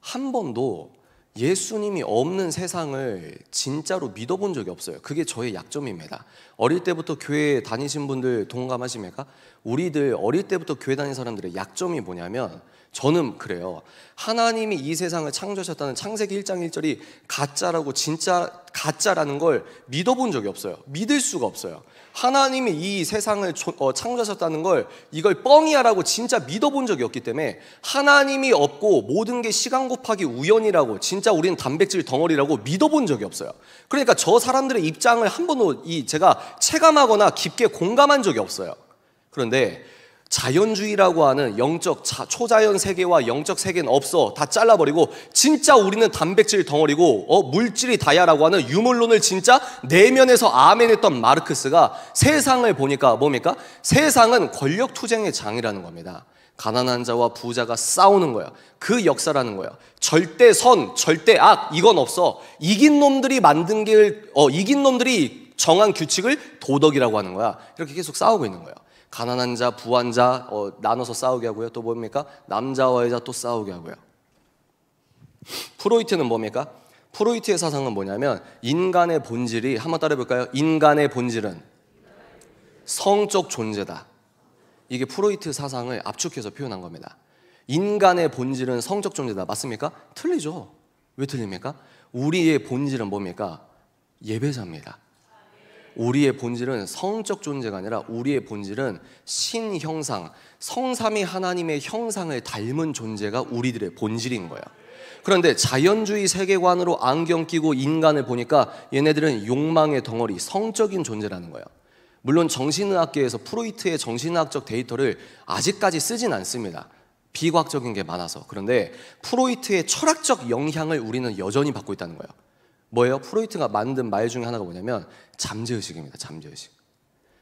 Speaker 1: 한 번도 예수님이 없는 세상을 진짜로 믿어본 적이 없어요. 그게 저의 약점입니다. 어릴 때부터 교회 다니신 분들 동감하십니까? 우리들 어릴 때부터 교회 다닌 사람들의 약점이 뭐냐면 저는 그래요. 하나님이 이 세상을 창조하셨다는 창세기 1장 1절이 가짜라고 진짜 가짜라는 걸 믿어본 적이 없어요. 믿을 수가 없어요. 하나님이 이 세상을 어, 창조하셨다는 걸 이걸 뻥이야라고 진짜 믿어본 적이 없기 때문에 하나님이 없고 모든 게 시간 곱하기 우연이라고 진짜 우리는 단백질 덩어리라고 믿어본 적이 없어요. 그러니까 저 사람들의 입장을 한 번도 이 제가 체감하거나 깊게 공감한 적이 없어요. 그런데 자연주의라고 하는 영적 자, 초자연 세계와 영적 세계는 없어 다 잘라버리고 진짜 우리는 단백질 덩어리고 어, 물질이 다야라고 하는 유물론을 진짜 내면에서 아멘했던 마르크스가 세상을 보니까 뭡니까 세상은 권력 투쟁의 장이라는 겁니다. 가난한 자와 부자가 싸우는 거야. 그 역사라는 거야. 절대 선, 절대 악, 이건 없어. 이긴 놈들이 만든 길, 어, 이긴 놈들이 정한 규칙을 도덕이라고 하는 거야. 이렇게 계속 싸우고 있는 거야. 가난한 자, 부한 자 어, 나눠서 싸우게 하고요. 또 뭡니까? 남자와 여자 또 싸우게 하고요. 프로이트는 뭡니까? 프로이트의 사상은 뭐냐면 인간의 본질이 한번 따라해 볼까요? 인간의 본질은 성적 존재다. 이게 프로이트 사상을 압축해서 표현한 겁니다. 인간의 본질은 성적 존재다. 맞습니까? 틀리죠. 왜 틀립니까? 우리의 본질은 뭡니까? 예배자입니다. 우리의 본질은 성적 존재가 아니라 우리의 본질은 신 형상, 성삼이 하나님의 형상을 닮은 존재가 우리들의 본질인 거야. 그런데 자연주의 세계관으로 안경 끼고 인간을 보니까 얘네들은 욕망의 덩어리, 성적인 존재라는 거야. 물론 정신의학계에서 프로이트의 정신의학적 데이터를 아직까지 쓰진 않습니다. 비과학적인 게 많아서. 그런데 프로이트의 철학적 영향을 우리는 여전히 받고 있다는 거예요. 뭐예요? 프로이트가 만든 말 중에 하나가 뭐냐면 잠재의식입니다. 잠재의식.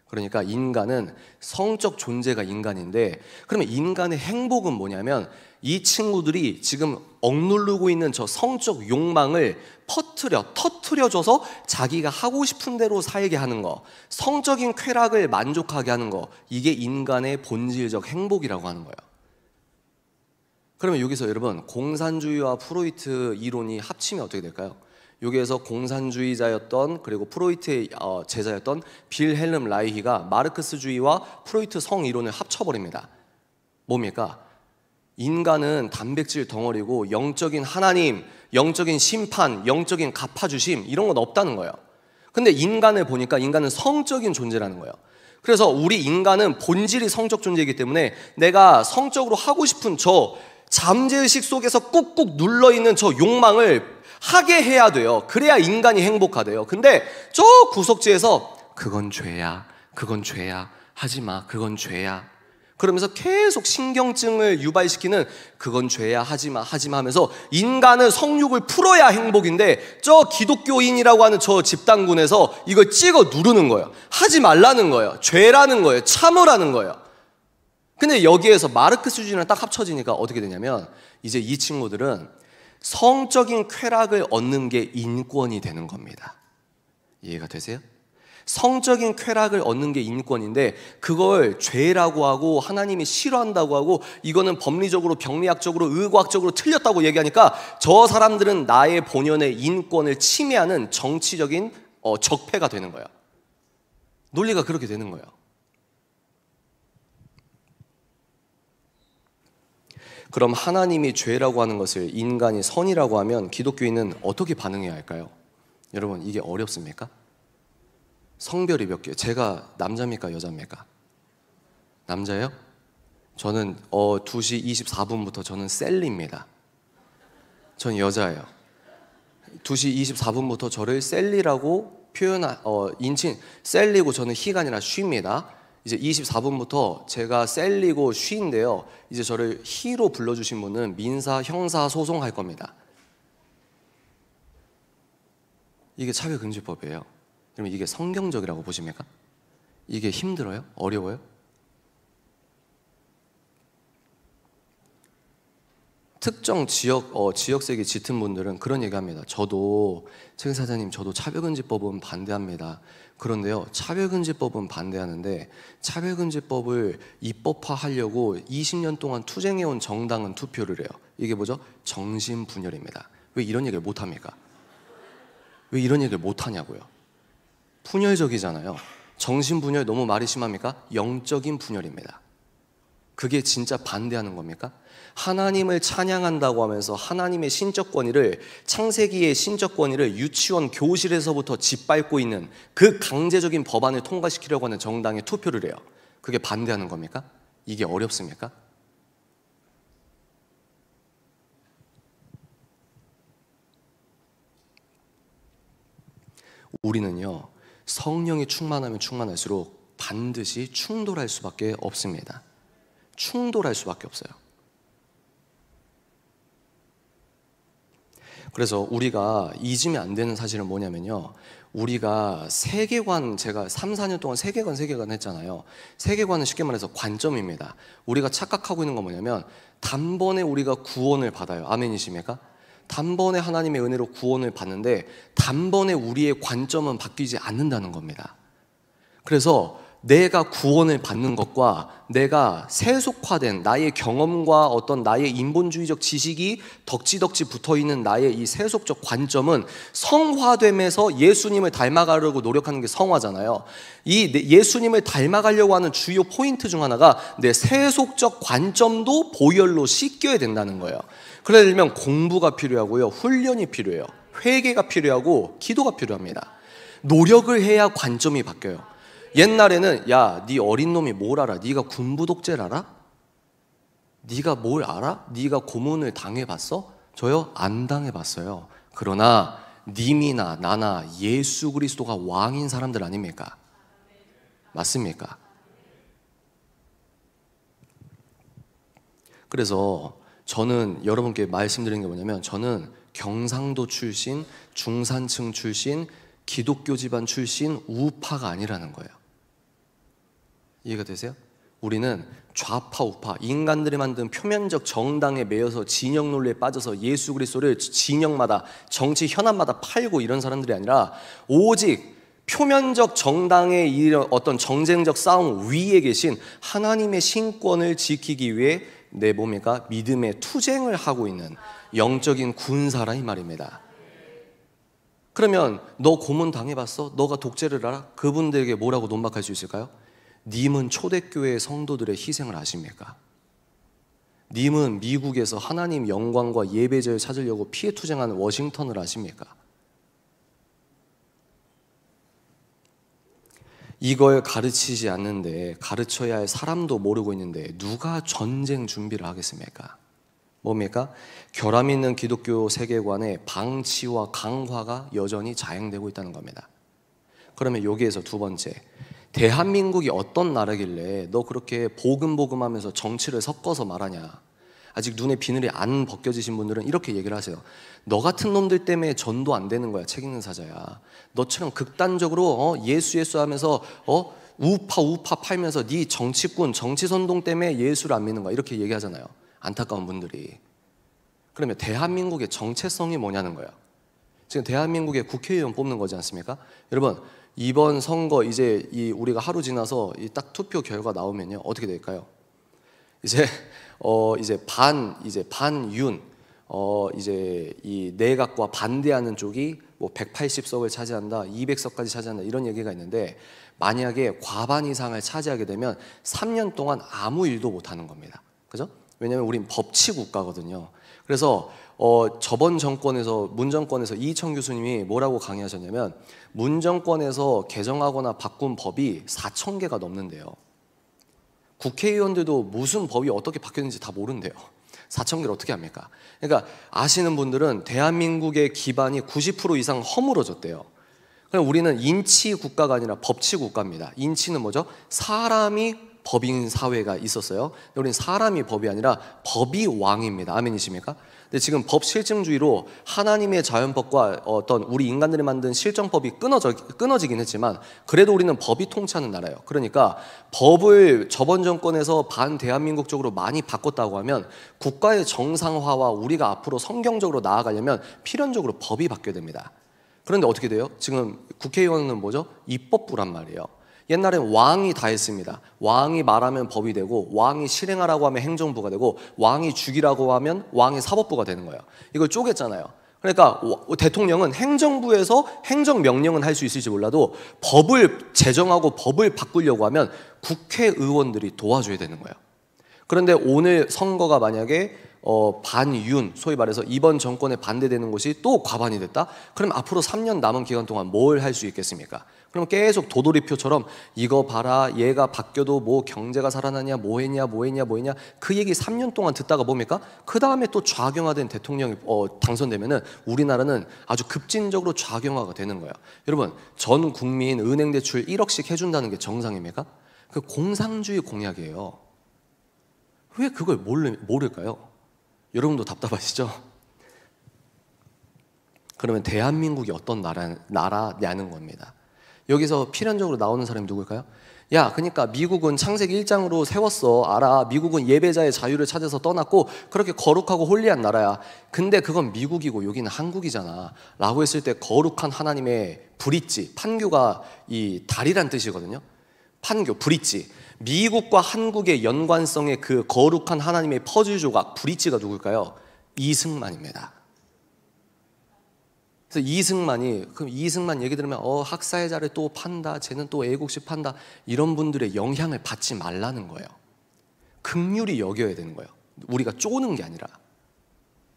Speaker 1: 그러니까 인간은 성적 존재가 인간인데 그러면 인간의 행복은 뭐냐면 이 친구들이 지금 억누르고 있는 저 성적 욕망을 퍼트려 터트려 줘서 자기가 하고 싶은 대로 살게 하는 거 성적인 쾌락을 만족하게 하는 거 이게 인간의 본질적 행복이라고 하는 거예요. 그러면 여기서 여러분 공산주의와 프로이트 이론이 합치면 어떻게 될까요? 여기에서 공산주의자였던 그리고 프로이트의 어, 제자였던 빌헬름 라이히가 마르크스주의와 프로이트 성이론을 합쳐버립니다. 뭡니까? 인간은 단백질 덩어리고 영적인 하나님, 영적인 심판, 영적인 갚아주심 이런 건 없다는 거예요. 근데 인간을 보니까 인간은 성적인 존재라는 거예요. 그래서 우리 인간은 본질이 성적 존재이기 때문에 내가 성적으로 하고 싶은 저 잠재의식 속에서 꾹꾹 눌러 있는 저 욕망을 하게 해야 돼요. 그래야 인간이 행복하대요. 근데 저 구석지에서 그건 죄야, 그건 죄야, 하지 마, 그건 죄야. 그러면서 계속 신경증을 유발시키는 그건 죄야 하지마 하지마 하면서 인간은 성육을 풀어야 행복인데 저 기독교인이라고 하는 저 집단군에서 이걸 찍어 누르는 거예요 하지 말라는 거예요 죄라는 거예요 참으라는 거예요 근데 여기에서 마르크수준이랑딱 합쳐지니까 어떻게 되냐면 이제 이 친구들은 성적인 쾌락을 얻는 게 인권이 되는 겁니다. 이해가 되세요? 성적인 쾌락을 얻는 게 인권인데 그걸 죄라고 하고 하나님이 싫어한다고 하고 이거는 법리적으로 병리학적으로 의과학적으로 틀렸다고 얘기하니까 저 사람들은 나의 본연의 인권을 침해하는 정치적인 어, 적폐가 되는 거예요. 논리가 그렇게 되는 거예요. 그럼 하나님이 죄라고 하는 것을 인간이 선이라고 하면 기독교인은 어떻게 반응해야 할까요? 여러분 이게 어렵습니까? 성별이 몇 개? 제가 남자입니까 여자입니까? 남자예요? 저는 어, 2시 24분부터 저는 셀리입니다. 전 여자예요. 2시 24분부터 저를 셀리라고 표현 어, 인칭 셀리고 저는 희가 아라 쉽니다. 이제 24분부터 제가 셀리고 쉬인데요. 이제 저를 히로 불러주신 분은 민사, 형사 소송할 겁니다. 이게 차별금지법이에요. 그러면 이게 성경적이라고 보십니까? 이게 힘들어요? 어려워요? 특정 지역 어, 지역색이 짙은 분들은 그런 얘기합니다. 저도 최근 사장님 저도 차별금지법은 반대합니다. 그런데요 차별금지법은 반대하는데 차별금지법을 입법화하려고 20년 동안 투쟁해온 정당은 투표를 해요. 이게 뭐죠? 정신 분열입니다. 왜 이런 얘기를 못 합니까? 왜 이런 얘기를 못 하냐고요? 분열적이잖아요. 정신 분열 너무 말이 심합니까? 영적인 분열입니다. 그게 진짜 반대하는 겁니까? 하나님을 찬양한다고 하면서 하나님의 신적 권위를 창세기의 신적 권위를 유치원 교실에서부터 짓밟고 있는 그 강제적인 법안을 통과시키려고 하는 정당의 투표를 해요. 그게 반대하는 겁니까? 이게 어렵습니까? 우리는요, 성령이 충만하면 충만할수록 반드시 충돌할 수밖에 없습니다. 충돌할 수밖에 없어요. 그래서 우리가 잊으면 안 되는 사실은 뭐냐면요. 우리가 세계관, 제가 3, 4년 동안 세계관, 세계관 했잖아요. 세계관은 쉽게 말해서 관점입니다. 우리가 착각하고 있는 건 뭐냐면, 단번에 우리가 구원을 받아요. 아멘이십니까? 단번에 하나님의 은혜로 구원을 받는데, 단번에 우리의 관점은 바뀌지 않는다는 겁니다. 그래서 내가 구원을 받는 것과 내가 세속화된 나의 경험과 어떤 나의 인본주의적 지식이 덕지덕지 붙어 있는 나의 이 세속적 관점은 성화됨에서 예수님을 닮아가려고 노력하는 게 성화잖아요. 이 예수님을 닮아가려고 하는 주요 포인트 중 하나가 내 세속적 관점도 보혈로 씻겨야 된다는 거예요. 그러려 면 공부가 필요하고요. 훈련이 필요해요. 회개가 필요하고 기도가 필요합니다. 노력을 해야 관점이 바뀌어요. 옛날에는 야, 네 어린 놈이 뭘 알아? 네가 군부 독재를 알아? 네가 뭘 알아? 네가 고문을 당해봤어? 저요? 안 당해봤어요. 그러나 님이나 나나 예수 그리스도가 왕인 사람들 아닙니까? 맞습니까? 그래서 저는 여러분께 말씀드린게 뭐냐면 저는 경상도 출신, 중산층 출신, 기독교 집안 출신 우파가 아니라는 거예요. 이해가 되세요? 우리는 좌파 우파 인간들이 만든 표면적 정당에 매여서 진영 논리에 빠져서 예수 그리스도를 진영마다 정치 현안마다 팔고 이런 사람들이 아니라 오직 표면적 정당의 이런 어떤 정쟁적 싸움 위에 계신 하나님의 신권을 지키기 위해 내 몸이가 믿음의 투쟁을 하고 있는 영적인 군사라 이 말입니다. 그러면 너 고문 당해봤어? 너가 독재를 알아? 그분들에게 뭐라고 논박할 수 있을까요? 님은 초대교회 성도들의 희생을 아십니까? 님은 미국에서 하나님 영광과 예배제를 찾으려고 피해 투쟁하 워싱턴을 아십니까? 이걸 가르치지 않는데 가르쳐야 할 사람도 모르고 있는데 누가 전쟁 준비를 하겠습니까? 뭡니까? 결함 있는 기독교 세계관의 방치와 강화가 여전히 자행되고 있다는 겁니다. 그러면 여기에서 두 번째, 대한민국이 어떤 나라길래 너 그렇게 보금보금하면서 정치를 섞어서 말하냐. 아직 눈에 비늘이 안 벗겨지신 분들은 이렇게 얘기를 하세요. 너 같은 놈들 때문에 전도 안 되는 거야, 책 읽는 사자야. 너처럼 극단적으로 어, 예수 예수 하면서 어, 우파 우파 팔면서 네 정치꾼 정치 선동 때문에 예수를 안 믿는 거야 이렇게 얘기하잖아요. 안타까운 분들이. 그러면 대한민국의 정체성이 뭐냐는 거야. 지금 대한민국의 국회의원 뽑는 거지 않습니까? 여러분 이번 선거 이제 우리가 하루 지나서 딱 투표 결과 나오면요 어떻게 될까요? 이제 어 이제 반 이제 반윤 어 이제 이 내각과 반대하는 쪽이 뭐 180석을 차지한다, 200석까지 차지한다 이런 얘기가 있는데 만약에 과반 이상을 차지하게 되면 3년 동안 아무 일도 못 하는 겁니다. 그죠? 왜냐하면 우린 법치 국가거든요. 그래서 어, 저번 정권에서 문 정권에서 이청 교수님이 뭐라고 강의하셨냐면 문 정권에서 개정하거나 바꾼 법이 4천 개가 넘는데요. 국회의원들도 무슨 법이 어떻게 바뀌었는지 다 모른대요. 4천 개를 어떻게 합니까? 그러니까 아시는 분들은 대한민국의 기반이 90% 이상 허물어졌대요. 그럼 우리는 인치 국가가 아니라 법치 국가입니다. 인치는 뭐죠? 사람이 법인 사회가 있었어요. 우리는 사람이 법이 아니라 법이 왕입니다. 아멘이십니까? 근데 지금 법 실증주의로 하나님의 자연법과 어떤 우리 인간들이 만든 실정법이 끊어져, 끊어지긴 했지만 그래도 우리는 법이 통치하는 나라예요. 그러니까 법을 저번 정권에서 반 대한민국적으로 많이 바꿨다고 하면 국가의 정상화와 우리가 앞으로 성경적으로 나아가려면 필연적으로 법이 바뀌어야 됩니다. 그런데 어떻게 돼요? 지금 국회의원은 뭐죠? 입법부란 말이에요. 옛날엔 왕이 다 했습니다. 왕이 말하면 법이 되고 왕이 실행하라고 하면 행정부가 되고 왕이 죽이라고 하면 왕이 사법부가 되는 거예요. 이걸 쪼갰잖아요. 그러니까 대통령은 행정부에서 행정명령은 할 수 있을지 몰라도 법을 제정하고 법을 바꾸려고 하면 국회의원들이 도와줘야 되는 거예요. 그런데 오늘 선거가 만약에 어, 반윤, 소위 말해서 이번 정권에 반대되는 것이 또 과반이 됐다? 그럼 앞으로 3년 남은 기간 동안 뭘 할 수 있겠습니까? 그럼 계속 도돌이표처럼 이거 봐라 얘가 바뀌어도 뭐 경제가 살아나냐 뭐 했냐 뭐 했냐 뭐 했냐 그 얘기 3년 동안 듣다가 뭡니까? 그 다음에 또 좌경화된 대통령이 어, 당선되면은 우리나라는 아주 급진적으로 좌경화가 되는 거야. 여러분 전 국민 은행 대출 1억씩 해준다는 게 정상입니까? 그 공상주의 공약이에요. 왜 그걸 모르, 모를까요? 여러분도 답답하시죠? 그러면 대한민국이 어떤 나라, 나라냐는 겁니다. 여기서 필연적으로 나오는 사람이 누굴까요? 야, 그러니까 미국은 창세기 1장으로 세웠어. 알아. 미국은 예배자의 자유를 찾아서 떠났고 그렇게 거룩하고 홀리한 나라야. 근데 그건 미국이고 여기는 한국이잖아. 라고 했을 때 거룩한 하나님의 브릿지, 판교가 이 다리란 뜻이거든요. 판교, 브릿지. 미국과 한국의 연관성의 그 거룩한 하나님의 퍼즐 조각, 브릿지가 누굴까요? 이승만입니다. 그래서 이승만이 그럼 이승만 얘기 들으면 어 학사의 자를 또 판다, 쟤는 또 애국시 판다 이런 분들의 영향을 받지 말라는 거예요. 극률이 여겨야 되는 거예요. 우리가 쪼는 게 아니라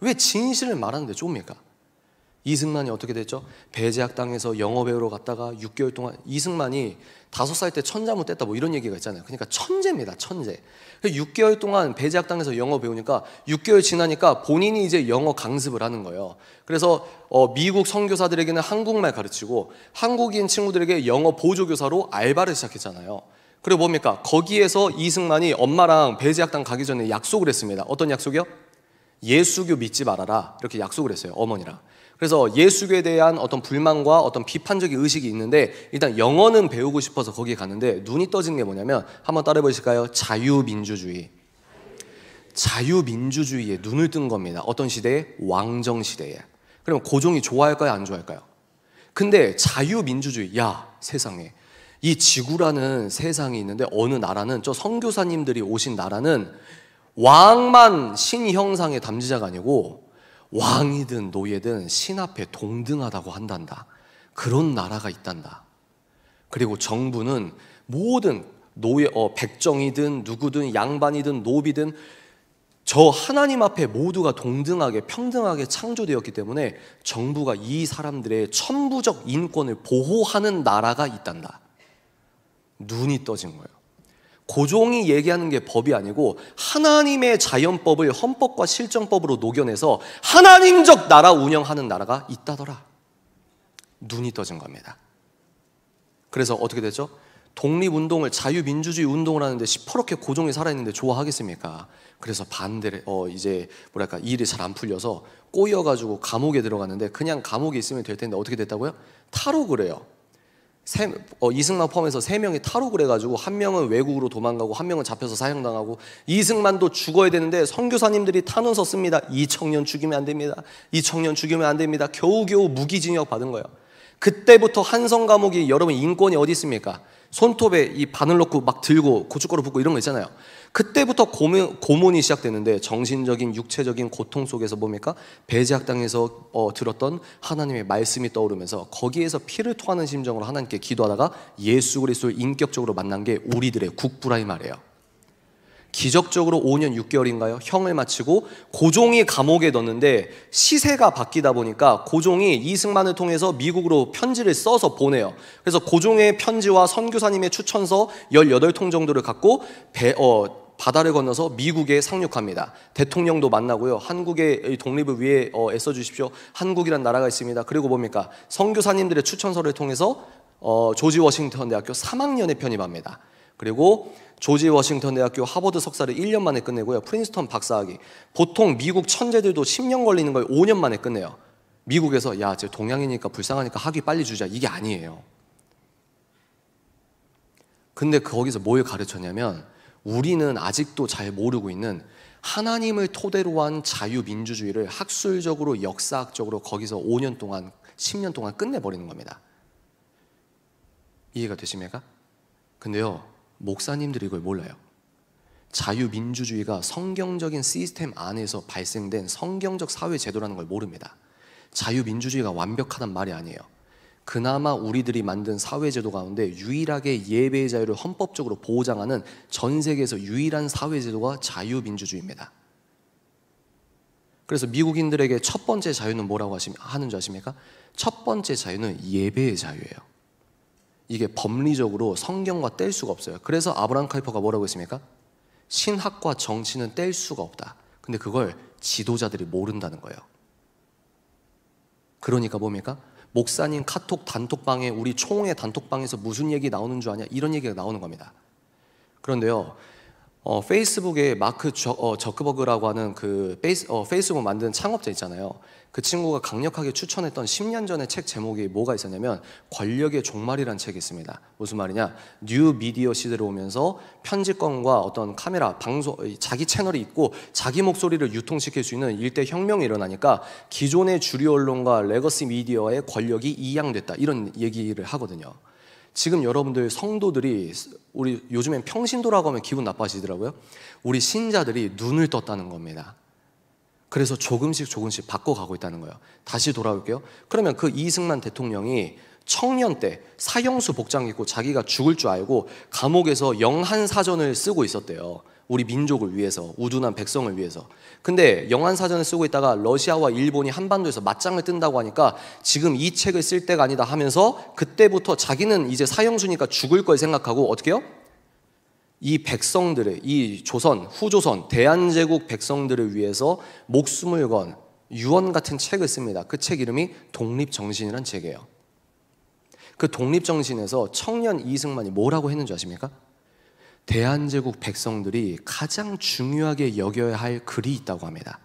Speaker 1: 왜 진실을 말하는데 좁니까? 이승만이 어떻게 됐죠? 배제학 당에서 영어 배우러 갔다가 6개월 동안 이승만이 5살 때 천자문 뗐다 뭐 이런 얘기가 있잖아요. 그러니까 천재입니다. 천재. 6개월 동안 배제학 당에서 영어 배우니까 6개월 지나니까 본인이 이제 영어 강습을 하는 거예요. 그래서 어, 미국 선교사들에게는 한국말 가르치고 한국인 친구들에게 영어 보조교사로 알바를 시작했잖아요. 그리고 뭡니까? 거기에서 이승만이 엄마랑 배제학당 가기 전에 약속을 했습니다. 어떤 약속이요? 예수교 믿지 말아라. 이렇게 약속을 했어요. 어머니랑. 그래서 예수에 대한 어떤 불만과 어떤 비판적인 의식이 있는데 일단 영어는 배우고 싶어서 거기에 갔는데 눈이 떠진게 뭐냐면 한번 따라해 보실까요? 자유민주주의. 자유민주주의에 눈을 뜬 겁니다. 어떤 시대에? 왕정 시대에. 그러면 고종이 좋아할까요? 안 좋아할까요? 근데 자유민주주의, 야, 세상에. 이 지구라는 세상이 있는데 어느 나라는, 저성교사님들이 오신 나라는 왕만 신형상의 담지자가 아니고 왕이든 노예든 신 앞에 동등하다고 한단다. 그런 나라가 있단다. 그리고 정부는 모든 노예, 어, 백정이든 누구든 양반이든 노비든 저 하나님 앞에 모두가 동등하게 평등하게 창조되었기 때문에 정부가 이 사람들의 천부적 인권을 보호하는 나라가 있단다. 눈이 떠진 거예요. 고종이 얘기하는 게 법이 아니고 하나님의 자연법을 헌법과 실정법으로 녹여내서 하나님적 나라 운영하는 나라가 있다더라. 눈이 떠진 겁니다. 그래서 어떻게 되죠? 독립운동을 자유민주주의 운동을 하는데 시퍼렇게 고종이 살아있는데 좋아하겠습니까? 그래서 반대를 어 이제 뭐랄까 일이 잘 안 풀려서 꼬여가지고 감옥에 들어갔는데 그냥 감옥에 있으면 될 텐데 어떻게 됐다고요? 타로 그래요 세, 어, 이승만 포함해서 세 명이 탈옥을 해가지고 한 명은 외국으로 도망가고 한 명은 잡혀서 사형당하고 이승만도 죽어야 되는데 선교사님들이 탄원서 씁니다. 이 청년 죽이면 안 됩니다. 이 청년 죽이면 안 됩니다. 겨우겨우 무기징역 받은 거예요. 그때부터 한성 감옥이 여러분 인권이 어디 있습니까? 손톱에 이 바늘 넣고 막 들고 고춧가루 붓고 이런 거 있잖아요. 그때부터 고문, 고문이 시작되는데 정신적인 육체적인 고통 속에서 뭡니까 배제학당에서 어, 들었던 하나님의 말씀이 떠오르면서 거기에서 피를 토하는 심정으로 하나님께 기도하다가 예수 그리스도를 인격적으로 만난 게 우리들의 국부라 이 말이에요. 기적적으로 5년 6개월인가요? 형을 마치고 고종이 감옥에 넣는데 시세가 바뀌다 보니까 고종이 이승만을 통해서 미국으로 편지를 써서 보내요. 그래서 고종의 편지와 선교사님의 추천서 18통 정도를 갖고 배, 어, 바다를 건너서 미국에 상륙합니다. 대통령도 만나고요. 한국의 독립을 위해 어, 애써 주십시오. 한국이란 나라가 있습니다. 그리고 뭡니까? 성교사님들의 추천서를 통해서 어, 조지 워싱턴 대학교 3학년에 편입합니다. 그리고 조지 워싱턴 대학교 하버드 석사를 1년 만에 끝내고요. 프린스턴 박사학위. 보통 미국 천재들도 10년 걸리는 걸 5년 만에 끝내요. 미국에서 야, 쟤 동양이니까 불쌍하니까 학위 빨리 주자. 이게 아니에요. 근데 거기서 뭘 가르쳤냐면 우리는 아직도 잘 모르고 있는 하나님을 토대로 한 자유민주주의를 학술적으로 역사학적으로 거기서 5년 동안 10년 동안 끝내버리는 겁니다. 이해가 되십니까? 근데요 목사님들이 이걸 몰라요. 자유민주주의가 성경적인 시스템 안에서 발생된 성경적 사회 제도라는 걸 모릅니다. 자유민주주의가 완벽하단 말이 아니에요. 그나마 우리들이 만든 사회제도 가운데 유일하게 예배의 자유를 헌법적으로 보장하는 전 세계에서 유일한 사회제도가 자유민주주의입니다. 그래서 미국인들에게 첫 번째 자유는 뭐라고 하는 줄 아십니까? 첫 번째 자유는 예배의 자유예요. 이게 법리적으로 성경과 뗄 수가 없어요. 그래서 아브라함 카이퍼가 뭐라고 했습니까? 신학과 정치는 뗄 수가 없다. 근데 그걸 지도자들이 모른다는 거예요. 그러니까 뭡니까? 목사님 카톡 단톡방에 우리 총회 단톡방에서 무슨 얘기 나오는 줄 아냐 이런 얘기가 나오는 겁니다. 그런데요, 어, 페이스북에 마크 저, 어, 저크버그라고 하는 그 페이스, 어, 페이스북 만든 창업자 있잖아요. 그 친구가 강력하게 추천했던 10년 전의 책 제목이 뭐가 있었냐면 권력의 종말이라는 책이 있습니다. 무슨 말이냐? 뉴 미디어 시대로 오면서 편집권과 어떤 카메라, 방송, 자기 채널이 있고 자기 목소리를 유통시킬 수 있는 일대 혁명이 일어나니까 기존의 주류 언론과 레거시 미디어의 권력이 이양됐다 이런 얘기를 하거든요. 지금 여러분들 성도들이 우리 요즘엔 평신도라고 하면 기분 나빠지더라고요. 우리 신자들이 눈을 떴다는 겁니다. 그래서 조금씩 조금씩 바꿔가고 있다는 거예요. 다시 돌아올게요. 그러면 그 이승만 대통령이 청년 때 사형수 복장 입고 자기가 죽을 줄 알고 감옥에서 영한 사전을 쓰고 있었대요. 우리 민족을 위해서, 우둔한 백성을 위해서. 근데 영안 사전을 쓰고 있다가 러시아와 일본이 한반도에서 맞짱을 뜬다고 하니까 지금 이 책을 쓸 때가 아니다 하면서 그때부터 자기는 이제 사형수니까 죽을 걸 생각하고 어떻게 해요? 이 백성들의, 이 조선, 후조선, 대한제국 백성들을 위해서 목숨을 건 유언 같은 책을 씁니다. 그 책 이름이 독립정신이란 책이에요. 그 독립정신에서 청년 이승만이 뭐라고 했는지 아십니까? 대한제국 백성들이 가장 중요하게 여겨야 할 글이 있다고 합니다.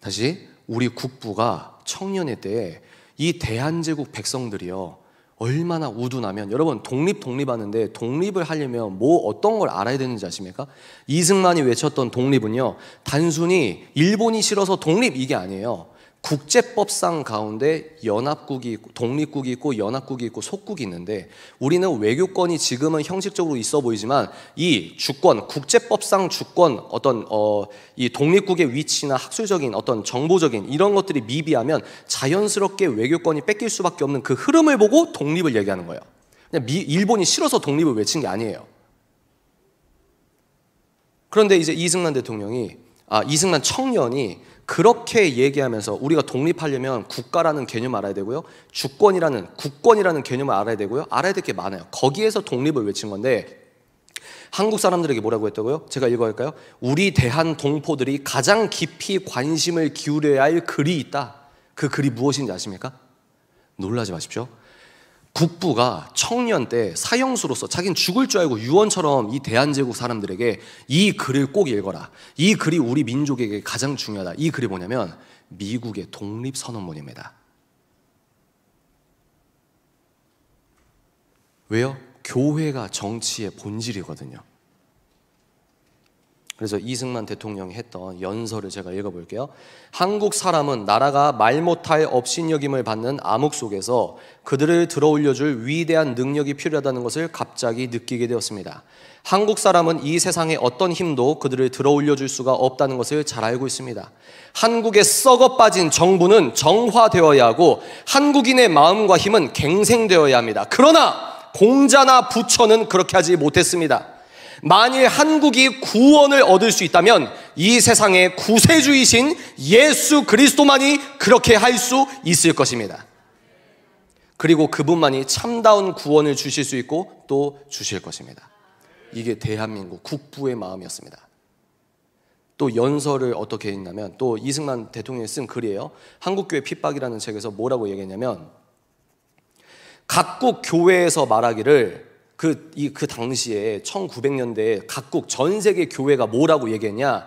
Speaker 1: 다시 우리 국부가 청년의 때에 이 대한제국 백성들이요 얼마나 우둔하면 여러분 독립 독립하는데 독립을 하려면 뭐 어떤 걸 알아야 되는지 아십니까? 이승만이 외쳤던 독립은요 단순히 일본이 싫어서 독립 이게 아니에요. 국제법상 가운데 연합국이 있고 독립국이 있고 연합국이 있고 속국이 있는데 우리는 외교권이 지금은 형식적으로 있어 보이지만 이 주권 국제법상 주권 어떤 어, 이 독립국의 위치나 학술적인 어떤 정보적인 이런 것들이 미비하면 자연스럽게 외교권이 뺏길 수밖에 없는 그 흐름을 보고 독립을 얘기하는 거예요. 그냥 미, 일본이 싫어서 독립을 외친 게 아니에요. 그런데 이제 이승만 대통령이 아 이승만 청년이 그렇게 얘기하면서 우리가 독립하려면 국가라는 개념 알아야 되고요. 주권이라는 국권이라는 개념을 알아야 되고요. 알아야 될 게 많아요. 거기에서 독립을 외친 건데 한국 사람들에게 뭐라고 했다고요? 제가 읽어할까요? 우리 대한 동포들이 가장 깊이 관심을 기울여야 할 글이 있다. 그 글이 무엇인지 아십니까? 놀라지 마십시오. 국부가 청년 때 사형수로서 자기는 죽을 줄 알고 유언처럼 이 대한제국 사람들에게 이 글을 꼭 읽어라. 이 글이 우리 민족에게 가장 중요하다. 이 글이 뭐냐면 미국의 독립선언문입니다. 왜요? 교회가 정치의 본질이거든요. 그래서 이승만 대통령이 했던 연설을 제가 읽어볼게요. 한국 사람은 나라가 말 못할 업신여김을 받는 암흑 속에서 그들을 들어올려줄 위대한 능력이 필요하다는 것을 갑자기 느끼게 되었습니다. 한국 사람은 이 세상의 어떤 힘도 그들을 들어올려줄 수가 없다는 것을 잘 알고 있습니다. 한국의 썩어 빠진 정부는 정화되어야 하고 한국인의 마음과 힘은 갱생되어야 합니다. 그러나 공자나 부처는 그렇게 하지 못했습니다. 만일 한국이 구원을 얻을 수 있다면 이 세상의 구세주이신 예수 그리스도만이 그렇게 할 수 있을 것입니다. 그리고 그분만이 참다운 구원을 주실 수 있고 또 주실 것입니다. 이게 대한민국 국부의 마음이었습니다. 또 연설을 어떻게 했냐면 또 이승만 대통령이 쓴 글이에요. 한국교회 핍박이라는 책에서 뭐라고 얘기했냐면 각국 교회에서 말하기를 그, 이, 그 당시에 1900년대에 각국 전 세계 교회가 뭐라고 얘기했냐?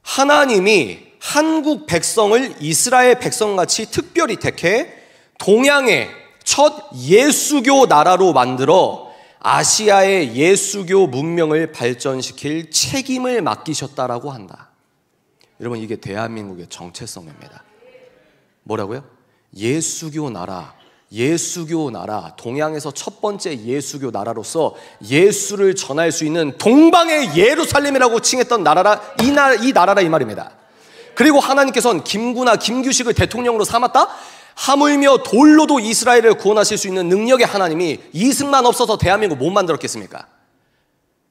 Speaker 1: 하나님이 한국 백성을 이스라엘 백성같이 특별히 택해 동양의 첫 예수교 나라로 만들어 아시아의 예수교 문명을 발전시킬 책임을 맡기셨다라고 한다. 여러분, 이게 대한민국의 정체성입니다. 뭐라고요? 예수교 나라. 예수교 나라, 동양에서 첫 번째 예수교 나라로서 예수를 전할 수 있는 동방의 예루살렘이라고 칭했던 나라라 이, 나, 이 나라라 이 말입니다. 그리고 하나님께서는 김구나 김규식을 대통령으로 삼았다? 하물며 돌로도 이스라엘을 구원하실 수 있는 능력의 하나님이 이승만 없어서 대한민국 못 만들었겠습니까?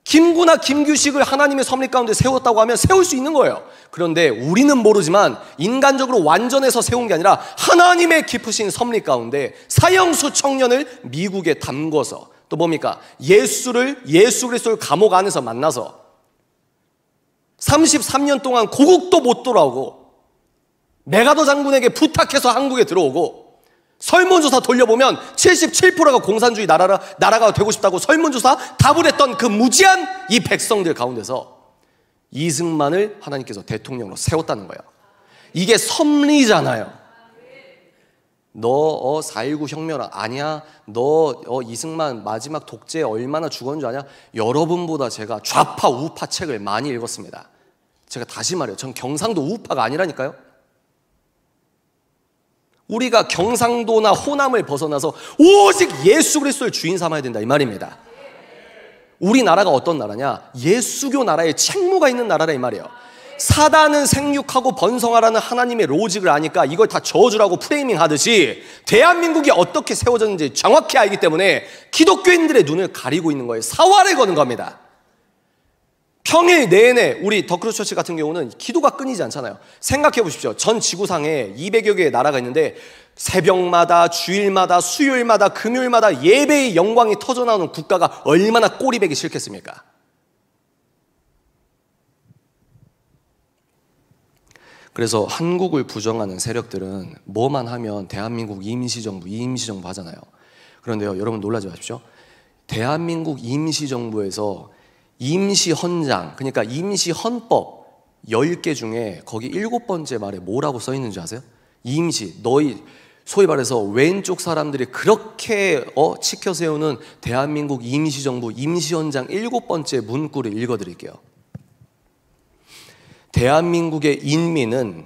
Speaker 1: 김구나 김규식을 하나님의 섭리 가운데 세웠다고 하면 세울 수 있는 거예요. 그런데 우리는 모르지만 인간적으로 완전해서 세운 게 아니라 하나님의 깊으신 섭리 가운데 사형수 청년을 미국에 담궈서 또 뭡니까? 예수를 예수 그리스도 감옥 안에서 만나서 33년 동안 고국도 못 돌아오고 메가도 장군에게 부탁해서 한국에 들어오고 설문조사 돌려보면 77%가 공산주의 나라라, 나라가 되고 싶다고 설문조사 답을 했던 그 무지한 이 백성들 가운데서 이승만을 하나님께서 대통령으로 세웠다는 거예요. 이게 섭리잖아요. 너, 어, 4.19 혁명 아니야? 너, 어, 이승만 마지막 독재 얼마나 죽었는 줄 아냐? 여러분보다 제가 좌파, 우파 책을 많이 읽었습니다. 제가 다시 말해요. 전 경상도 우파가 아니라니까요. 우리가 경상도나 호남을 벗어나서 오직 예수 그리스도를 주인 삼아야 된다 이 말입니다. 우리나라가 어떤 나라냐? 예수교 나라의 책무가 있는 나라라 이 말이에요. 사단은 생육하고 번성하라는 하나님의 로직을 아니까 이걸 다 저주라고 프레이밍 하듯이 대한민국이 어떻게 세워졌는지 정확히 알기 때문에 기독교인들의 눈을 가리고 있는 거예요. 사활을 거는 겁니다. 평일 내내 우리 더크루처치 같은 경우는 기도가 끊이지 않잖아요. 생각해 보십시오. 전 지구상에 200여 개의 나라가 있는데 새벽마다 주일마다 수요일마다 금요일마다 예배의 영광이 터져 나오는 국가가 얼마나 꼬리 베기 싫겠습니까? 그래서 한국을 부정하는 세력들은 뭐만 하면 대한민국 임시정부, 임시정부 하잖아요. 그런데요, 여러분 놀라지 마십시오. 대한민국 임시정부에서 임시 헌장, 그러니까 임시 헌법 10개 중에 거기 일곱 번째 말에 뭐라고 써 있는지 아세요? 임시, 너희, 소위 말해서 왼쪽 사람들이 그렇게 어, 치켜 세우는 대한민국 임시정부 임시헌장 일 번째 문구를 읽어 드릴게요. 대한민국의 인민은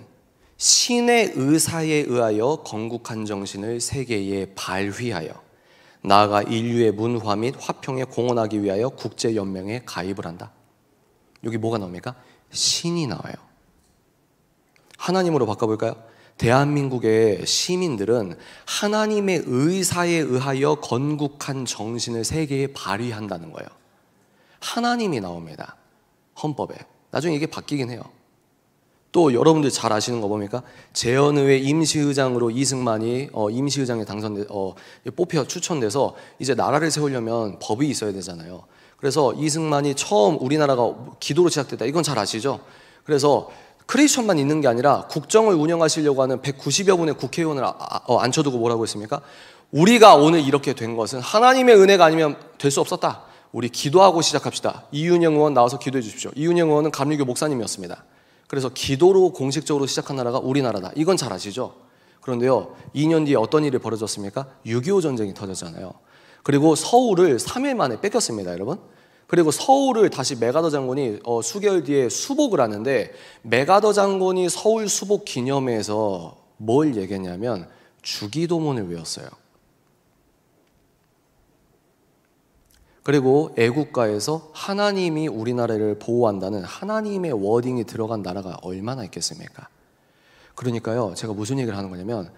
Speaker 1: 신의 의사에 의하여 건국한 정신을 세계에 발휘하여 나아가 인류의 문화 및 화평에 공헌하기 위하여 국제연맹에 가입을 한다. 여기 뭐가 나옵니까? 신이 나와요. 하나님으로 바꿔볼까요? 대한민국의 시민들은 하나님의 의사에 의하여 건국한 정신을 세계에 발휘한다는 거예요. 하나님이 나옵니다. 헌법에. 나중에 이게 바뀌긴 해요. 또 여러분들 잘 아시는 거 뭡니까? 재현의회 임시의장으로 이승만이 어, 임시의장에 당선돼 어, 뽑혀 추천돼서 이제 나라를 세우려면 법이 있어야 되잖아요. 그래서 이승만이 처음 우리나라가 기도로 시작됐다. 이건 잘 아시죠? 그래서 크리스천만 있는 게 아니라 국정을 운영하시려고 하는 190여 분의 국회의원을 아, 아, 어, 앉혀두고 뭐라고 했습니까? 우리가 오늘 이렇게 된 것은 하나님의 은혜가 아니면 될 수 없었다. 우리 기도하고 시작합시다. 이윤영 의원 나와서 기도해 주십시오. 이윤영 의원은 감리교 목사님이었습니다. 그래서 기도로 공식적으로 시작한 나라가 우리나라다. 이건 잘 아시죠? 그런데요, 2년 뒤에 어떤 일이 벌어졌습니까? 6.25 전쟁이 터졌잖아요. 그리고 서울을 3일 만에 뺏겼습니다, 여러분. 그리고 서울을 다시 메가더 장군이 어, 수개월 뒤에 수복을 하는데 메가더 장군이 서울 수복 기념회에서 뭘 얘기했냐면 주기도문을 외웠어요. 그리고 애국가에서 하나님이 우리나라를 보호한다는 하나님의 워딩이 들어간 나라가 얼마나 있겠습니까? 그러니까요, 제가 무슨 얘기를 하는 거냐면,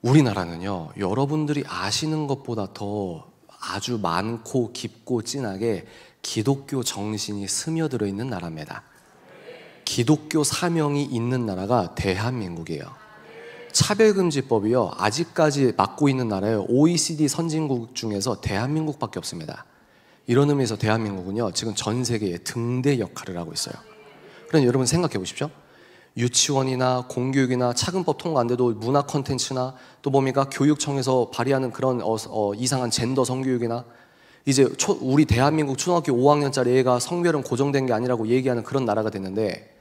Speaker 1: 우리나라는요, 여러분들이 아시는 것보다 더 아주 많고 깊고 진하게 기독교 정신이 스며들어 있는 나라입니다. 기독교 사명이 있는 나라가 대한민국이에요. 차별금지법이요 아직까지 막고 있는 나라에 OECD 선진국 중에서 대한민국밖에 없습니다. 이런 의미에서 대한민국은요, 지금 전 세계에 등대 역할을 하고 있어요. 그럼 여러분 생각해 보십시오. 유치원이나 공교육이나 차근법 통과 안 돼도 문화 콘텐츠나 또 뭡니까 교육청에서 발휘하는 그런 어, 어, 이상한 젠더 성교육이나 이제 초, 우리 대한민국 초등학교 5학년짜리 애가 성별은 고정된 게 아니라고 얘기하는 그런 나라가 됐는데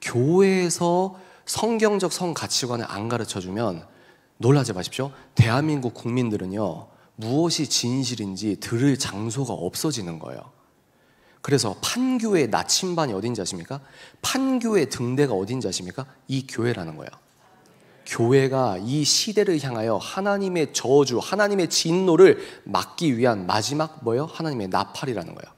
Speaker 1: 교회에서 성경적 성 가치관을 안 가르쳐 주면 놀라지 마십시오. 대한민국 국민들은요 무엇이 진실인지 들을 장소가 없어지는 거예요. 그래서 판교의 나침반이 어딘지 아십니까? 판교의 등대가 어딘지 아십니까? 이 교회라는 거예요. 교회가 이 시대를 향하여 하나님의 저주, 하나님의 진노를 막기 위한 마지막 뭐요 하나님의 나팔이라는 거예요.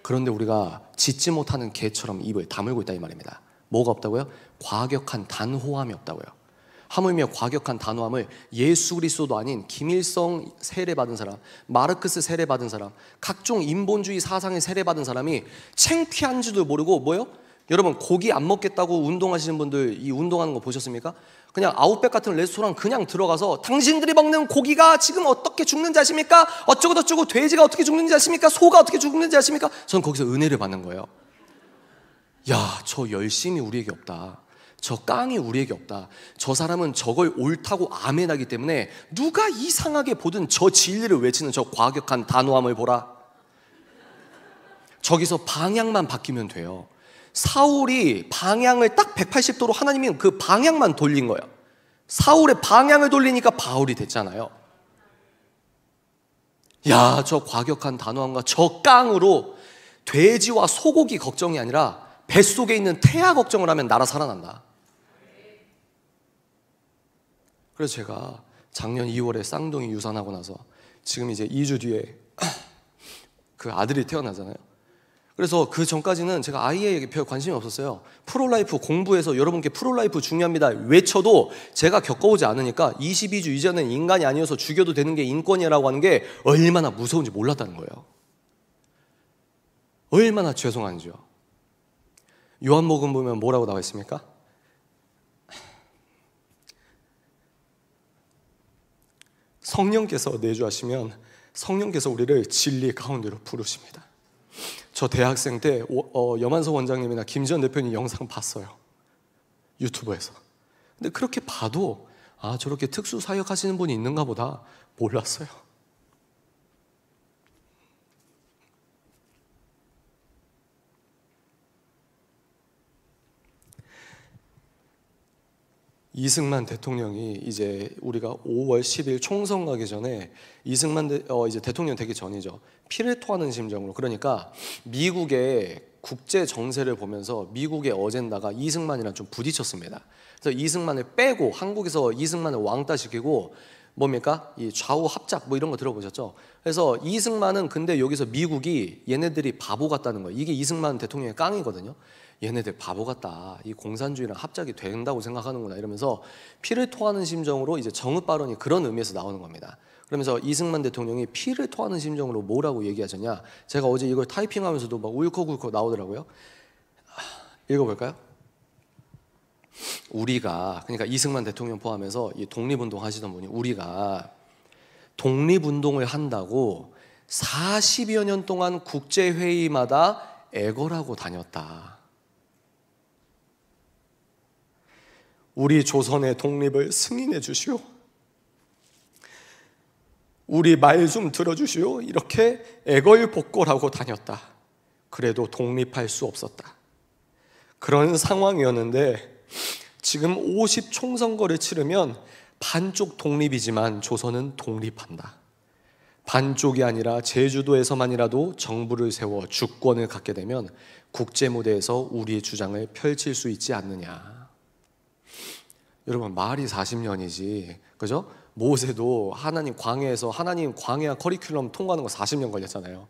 Speaker 1: 그런데 우리가 짓지 못하는 개처럼 입을 다물고 있다 이 말입니다. 뭐가 없다고요? 과격한 단호함이 없다고요. 하물며 과격한 단호함을 예수 그리스도 아닌 김일성 세례받은 사람, 마르크스 세례받은 사람, 각종 인본주의 사상에 세례받은 사람이 챙피한지도 모르고 뭐요? 여러분 고기 안 먹겠다고 운동하시는 분들 이 운동하는 거 보셨습니까? 그냥 아웃백 같은 레스토랑 그냥 들어가서 당신들이 먹는 고기가 지금 어떻게 죽는지 아십니까? 어쩌고 저쩌고 돼지가 어떻게 죽는지 아십니까? 소가 어떻게 죽는지 아십니까? 저는 거기서 은혜를 받는 거예요. 야, 저 열심히 우리에게 없다. 저 깡이 우리에게 없다. 저 사람은 저걸 옳다고 아멘하기 때문에 누가 이상하게 보든 저 진리를 외치는 저 과격한 단호함을 보라. 저기서 방향만 바뀌면 돼요. 사울이 방향을 딱 180도로 하나님이 그 방향만 돌린 거예요. 사울의 방향을 돌리니까 바울이 됐잖아요. 야, 저 과격한 단호함과 저 깡으로 돼지와 소고기 걱정이 아니라 뱃속에 있는 태아 걱정을 하면 나라 살아난다. 그래서 제가 작년 2월에 쌍둥이 유산하고 나서 지금 이제 2주 뒤에 그 아들이 태어나잖아요. 그래서 그 전까지는 제가 아이에게 별 관심이 없었어요. 프로라이프 공부해서 여러분께 프로라이프 중요합니다. 외쳐도 제가 겪어오지 않으니까 22주 이전엔 인간이 아니어서 죽여도 되는 게 인권이라고 하는 게 얼마나 무서운지 몰랐다는 거예요. 얼마나 죄송한지요. 요한복음 보면 뭐라고 나와 있습니까? 성령께서 내주하시면 성령께서 우리를 진리 가운데로 부르십니다. 저 대학생 때 어, 여만서 원장님이나 김지현 대표님 영상 봤어요. 유튜브에서. 근데 그렇게 봐도 아 저렇게 특수 사역 하시는 분이 있는가 보다 몰랐어요. 이승만 대통령이 이제 우리가 5월 10일 총선 가기 전에 이승만 대, 어 이제 대통령 되기 전이죠. 피를 토하는 심정으로 그러니까 미국의 국제 정세를 보면서 미국의 어젠다가 이승만이랑 좀 부딪혔습니다. 그래서 이승만을 빼고 한국에서 이승만을 왕따 시키고 뭡니까? 이 좌우 합작 뭐 이런 거 들어보셨죠? 그래서 이승만은 근데 여기서 미국이 얘네들이 바보 같다는 거예요. 이게 이승만 대통령의 깡이거든요. 얘네들 바보 같다. 이 공산주의랑 합작이 된다고 생각하는구나 이러면서 피를 토하는 심정으로 이제 정읍 발언이 그런 의미에서 나오는 겁니다. 그러면서 이승만 대통령이 피를 토하는 심정으로 뭐라고 얘기하셨냐? 제가 어제 이걸 타이핑하면서도 막 울컥울컥 나오더라고요. 읽어볼까요? 우리가 그러니까 이승만 대통령 포함해서 이 독립운동 하시던 분이 우리가 독립운동을 한다고 40여 년 동안 국제회의마다 애걸하고 다녔다. 우리 조선의 독립을 승인해 주시오. 우리 말 좀 들어주시오. 이렇게 애걸복걸하고 다녔다. 그래도 독립할 수 없었다. 그런 상황이었는데 지금 50 총선거를 치르면 반쪽 독립이지만 조선은 독립한다. 반쪽이 아니라 제주도에서만이라도 정부를 세워 주권을 갖게 되면 국제 무대에서 우리의 주장을 펼칠 수 있지 않느냐. 여러분 말이 40년이지 그죠? 모세도 하나님 광해에서 하나님 광해와 커리큘럼 통과하는 거 40년 걸렸잖아요.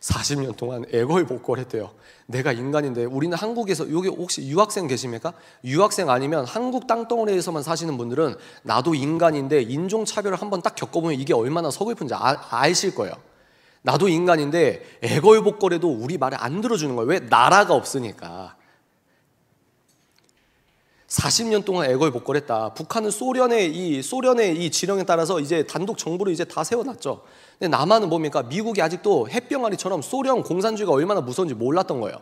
Speaker 1: 40년 동안 애걸 복걸했대요. 내가 인간인데 우리는 한국에서 여기 혹시 유학생 계십니까? 유학생 아니면 한국 땅덩어리에서만 사시는 분들은 나도 인간인데 인종 차별을 한번 딱 겪어보면 이게 얼마나 서글픈지 아, 아실 거예요. 나도 인간인데 애걸 복걸에도 우리 말을 안 들어주는 거예요. 왜 나라가 없으니까. 40년 동안 애걸 복걸했다. 북한은 소련의 이 소련의 이 지령에 따라서 이제 단독 정부를 이제 다 세워놨죠. 근데 남한은 뭡니까? 미국이 아직도 햇병아리처럼 소련 공산주의가 얼마나 무서운지 몰랐던 거예요.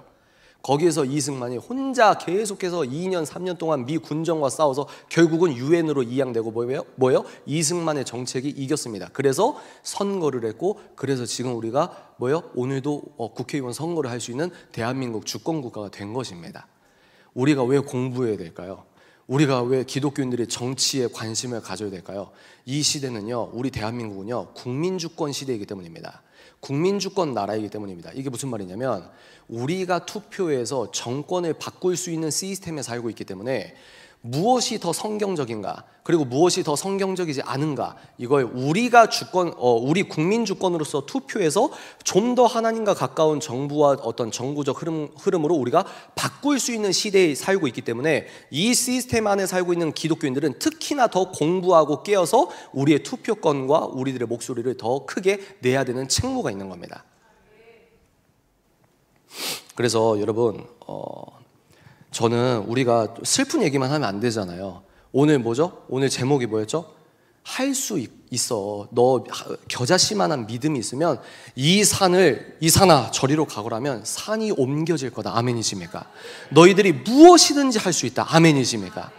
Speaker 1: 거기에서 이승만이 혼자 계속해서 2년 3년 동안 미 군정과 싸워서 결국은 유엔으로 이양되고 뭐예요? 뭐예요? 이승만의 정책이 이겼습니다. 그래서 선거를 했고 그래서 지금 우리가 뭐예요? 오늘도 어, 국회의원 선거를 할 수 있는 대한민국 주권국가가 된 것입니다. 우리가 왜 공부해야 될까요? 우리가 왜 기독교인들이 정치에 관심을 가져야 될까요? 이 시대는요, 우리 대한민국은요, 국민주권 시대이기 때문입니다. 국민주권 나라이기 때문입니다. 이게 무슨 말이냐면, 우리가 투표해서 정권을 바꿀 수 있는 시스템에 살고 있기 때문에 무엇이 더 성경적인가 그리고 무엇이 더 성경적이지 않은가 이걸 우리가 주권 어, 우리 국민 주권으로서 투표해서 좀 더 하나님과 가까운 정부와 어떤 정부적 흐름, 흐름으로 우리가 바꿀 수 있는 시대에 살고 있기 때문에 이 시스템 안에 살고 있는 기독교인들은 특히나 더 공부하고 깨어서 우리의 투표권과 우리들의 목소리를 더 크게 내야 되는 책무가 있는 겁니다. 그래서 여러분 어, 저는 우리가 슬픈 얘기만 하면 안 되잖아요. 오늘 뭐죠? 오늘 제목이 뭐였죠? 할 수 있어. 너 겨자씨만한 믿음이 있으면 이 산을 이 산아 저리로 가거라면 산이 옮겨질 거다. 아멘이십니까? 너희들이 무엇이든지 할 수 있다. 아멘이십니까?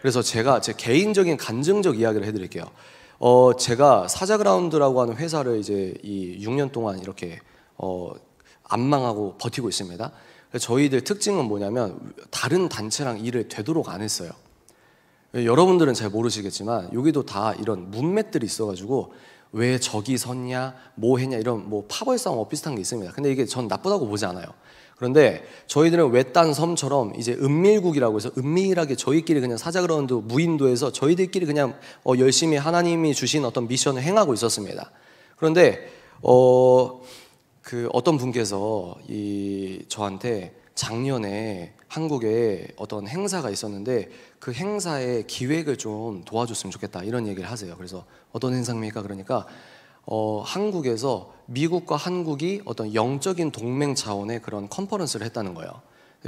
Speaker 1: 그래서 제가 제 개인적인 간증적 이야기를 해드릴게요. 어, 제가 사자그라운드라고 하는 회사를 이제 이 6년 동안 이렇게 어, 안 망하고 버티고 있습니다. 저희들 특징은 뭐냐면 다른 단체랑 일을 되도록 안 했어요. 여러분들은 잘 모르시겠지만 여기도 다 이런 문맥들이 있어가지고 왜 저기 섰냐, 뭐 했냐 이런 뭐 파벌 싸 뭐 비슷한 게 있습니다. 근데 이게 전 나쁘다고 보지 않아요. 그런데 저희들은 외딴 섬처럼 이제 은밀국이라고 해서 은밀하게 저희끼리 그냥 사자그라운드 무인도에서 저희들끼리 그냥 어 열심히 하나님이 주신 어떤 미션을 행하고 있었습니다. 그런데 어그 어떤 분께서 이 저한테 작년에 한국에 어떤 행사가 있었는데 그 행사의 기획을 좀 도와줬으면 좋겠다 이런 얘기를 하세요. 그래서 어떤 행사입니까? 그러니까 어, 한국에서 미국과 한국이 어떤 영적인 동맹 차원의 그런 컨퍼런스를 했다는 거예요.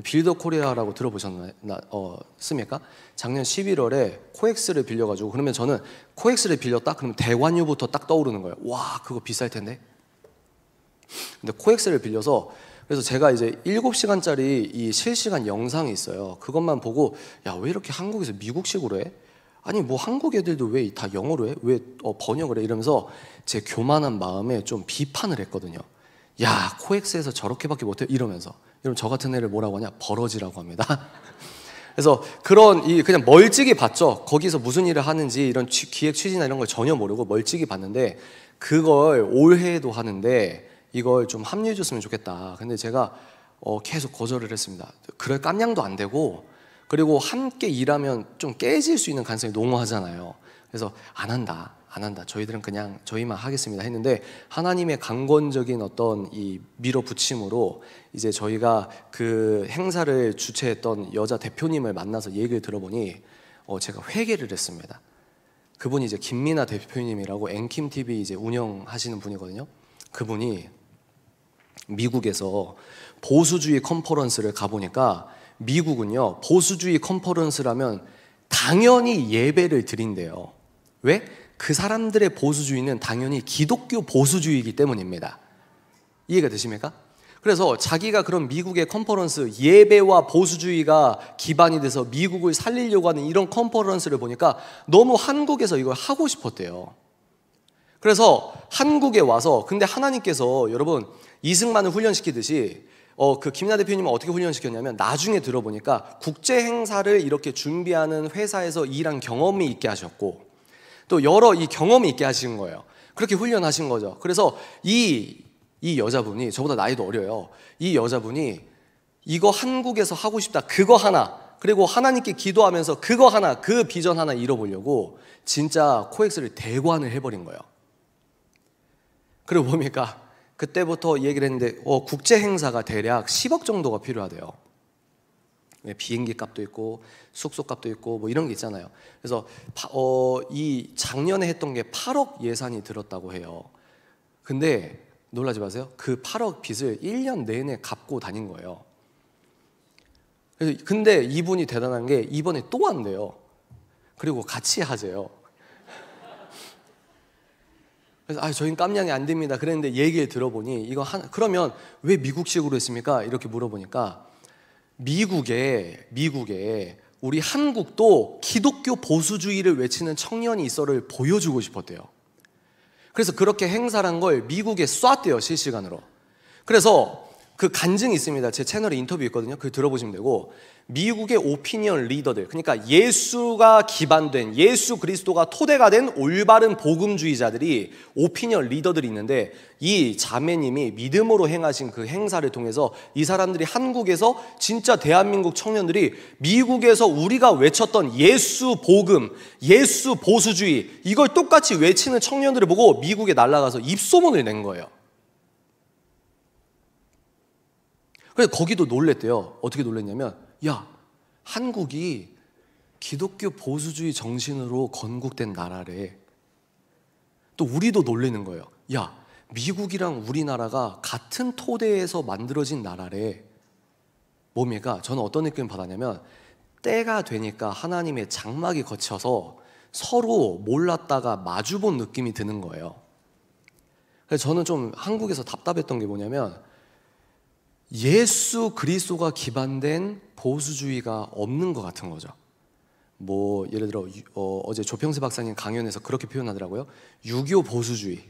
Speaker 1: 빌더 코리아라고 들어보셨나 어, 씁니까? 작년 11월에 코엑스를 빌려가지고 그러면 저는 코엑스를 빌렸다 그러면 대관유부터딱 떠오르는 거예요. 와 그거 비쌀 텐데 근데 코엑스를 빌려서 그래서 제가 이제 7시간짜리 이 실시간 영상이 있어요. 그것만 보고 야, 왜 이렇게 한국에서 미국식으로 해? 아니 뭐 한국 애들도 왜 다 영어로 해? 왜 어, 번역을 해? 이러면서 제 교만한 마음에 좀 비판을 했거든요. 야, 코엑스에서 저렇게밖에 못해? 이러면서. 이러면 저 같은 애를 뭐라고 하냐? 버러지라고 합니다. 그래서 그런 이 그냥 멀찍이 봤죠. 거기서 무슨 일을 하는지 이런 취, 기획 취지나 이런 걸 전혀 모르고 멀찍이 봤는데 그걸 올해에도 하는데 이걸 좀 합류해 줬으면 좋겠다. 근데 제가 어, 계속 거절을 했습니다. 그럴 깜냥도 안 되고 그리고 함께 일하면 좀 깨질 수 있는 가능성이 농후하잖아요. 그래서 안 한다. 안 한다. 저희들은 그냥 저희만 하겠습니다. 했는데 하나님의 강권적인 어떤 이 밀어붙임으로 이제 저희가 그 행사를 주최했던 여자 대표님을 만나서 얘기를 들어보니 어, 제가 회개를 했습니다. 그분이 이제 김민아 대표님이라고 앵킴 TV 이제 운영하시는 분이거든요. 그분이 미국에서 보수주의 컨퍼런스를 가보니까 미국은요, 보수주의 컨퍼런스라면 당연히 예배를 드린대요. 왜? 그 사람들의 보수주의는 당연히 기독교 보수주의이기 때문입니다. 이해가 되십니까? 그래서 자기가 그런 미국의 컨퍼런스 예배와 보수주의가 기반이 돼서 미국을 살리려고 하는 이런 컨퍼런스를 보니까 너무 한국에서 이걸 하고 싶었대요. 그래서 한국에 와서 근데 하나님께서 여러분 이승만을 훈련시키듯이 어, 그 김나 대표님은 어떻게 훈련시켰냐면 나중에 들어보니까 국제 행사를 이렇게 준비하는 회사에서 일한 경험이 있게 하셨고 또 여러 이 경험이 있게 하신 거예요. 그렇게 훈련하신 거죠. 그래서 이, 이 여자분이 저보다 나이도 어려요. 이 여자분이 이거 한국에서 하고 싶다. 그거 하나. 그리고 하나님께 기도하면서 그거 하나, 그 비전 하나 잃어보려고 진짜 코엑스를 대관을 해버린 거예요. 그리고 뭡니까? 그때부터 얘기를 했는데 어, 국제 행사가 대략 10억 정도가 필요하대요. 예, 비행기 값도 있고 숙소 값도 있고 뭐 이런 게 있잖아요. 그래서 어, 이 작년에 했던 게 8억 예산이 들었다고 해요. 근데 놀라지 마세요. 그 8억 빚을 1년 내내 갚고 다닌 거예요. 근데 이분이 대단한 게 이번에 또 한대요. 그리고 같이 하세요 그래서 아 저희는 깜냥이 안 됩니다. 그랬는데 얘기를 들어보니 이거 한 그러면 왜 미국식으로 했습니까? 이렇게 물어보니까 미국에 미국에 우리 한국도 기독교 보수주의를 외치는 청년이 있어를 보여주고 싶었대요. 그래서 그렇게 행사를 걸 미국에 쏴대요 실시간으로. 그래서 그 간증이 있습니다. 제 채널에 인터뷰 있거든요. 그 들어보시면 되고 미국의 오피니언 리더들, 그러니까 예수가 기반된, 예수 그리스도가 토대가 된 올바른 복음주의자들이 오피니언 리더들이 있는데 이 자매님이 믿음으로 행하신 그 행사를 통해서 이 사람들이 한국에서 진짜 대한민국 청년들이 미국에서 우리가 외쳤던 예수 복음, 예수 보수주의 이걸 똑같이 외치는 청년들을 보고 미국에 날아가서 입소문을 낸 거예요. 그래서 거기도 놀랬대요. 어떻게 놀랬냐면 야, 한국이 기독교 보수주의 정신으로 건국된 나라래. 또 우리도 놀리는 거예요. 야, 미국이랑 우리나라가 같은 토대에서 만들어진 나라래. 몸이가 저는 어떤 느낌 받았냐면 때가 되니까 하나님의 장막이 거쳐서 서로 몰랐다가 마주본 느낌이 드는 거예요. 그래서 저는 좀 한국에서 답답했던 게 뭐냐면 예수 그리스도가 기반된 보수주의가 없는 것 같은 거죠. 뭐 예를 들어 어, 제 조평세 박사님 강연에서 그렇게 표현하더라고요. 6 2 보수주의,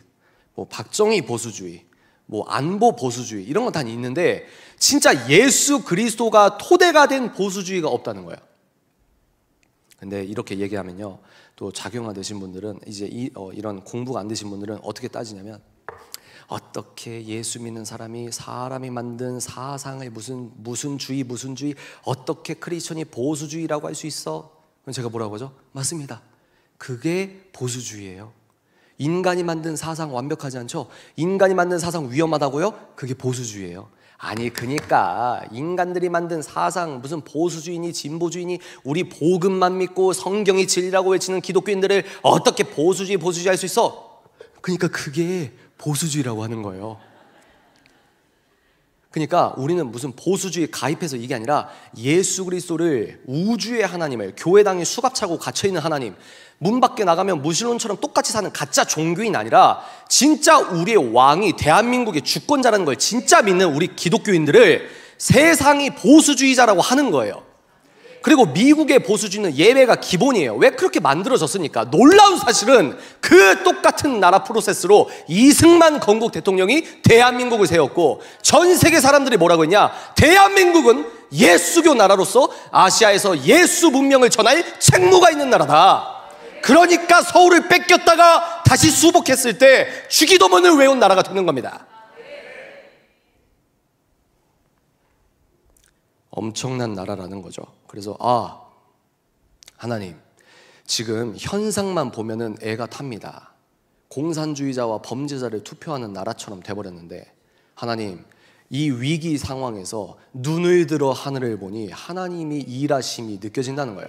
Speaker 1: 뭐 박정희 보수주의, 뭐 안보 보수주의 이런 건 다 있는데 진짜 예수 그리스도가 토대가 된 보수주의가 없다는 거예요. 근데 이렇게 얘기하면요. 또 작용화 되신 분들은 이제 이, 어, 이런 공부가 안 되신 분들은 어떻게 따지냐면 어떻게 예수 믿는 사람이 사람이 만든 사상의 무슨 무슨 주의 무슨 주의 어떻게 크리스천이 보수주의라고 할 수 있어? 그럼 제가 뭐라고 하죠? 맞습니다. 그게 보수주의예요. 인간이 만든 사상 완벽하지 않죠? 인간이 만든 사상 위험하다고요? 그게 보수주의예요. 아니 그니까 인간들이 만든 사상 무슨 보수주의니 진보주의니 우리 복음만 믿고 성경이 진리라고 외치는 기독교인들을 어떻게 보수주의 보수주의 할수 있어? 그러니까 그게 보수주의라고 하는 거예요. 그러니까 우리는 무슨 보수주의 가입해서 이게 아니라 예수 그리스도를 우주의 하나님을 교회당에 수갑 차고 갇혀 있는 하나님 문 밖에 나가면 무신론처럼 똑같이 사는 가짜 종교인 아니라 진짜 우리의 왕이 대한민국의 주권자라는 걸 진짜 믿는 우리 기독교인들을 세상이 보수주의자라고 하는 거예요. 그리고 미국의 보수주의는 예배가 기본이에요. 왜 그렇게 만들어졌습니까? 놀라운 사실은 그 똑같은 나라 프로세스로 이승만 건국 대통령이 대한민국을 세웠고 전 세계 사람들이 뭐라고 했냐? 대한민국은 예수교 나라로서 아시아에서 예수 문명을 전할 책무가 있는 나라다. 그러니까 서울을 뺏겼다가 다시 수복했을 때 주기도문을 외운 나라가 되는 겁니다. 엄청난 나라라는 거죠. 그래서 아 하나님 지금 현상만 보면은 애가 탑니다. 공산주의자와 범죄자를 투표하는 나라처럼 돼버렸는데 하나님 이 위기 상황에서 눈을 들어 하늘을 보니 하나님이 일하심이 느껴진다는 거예요.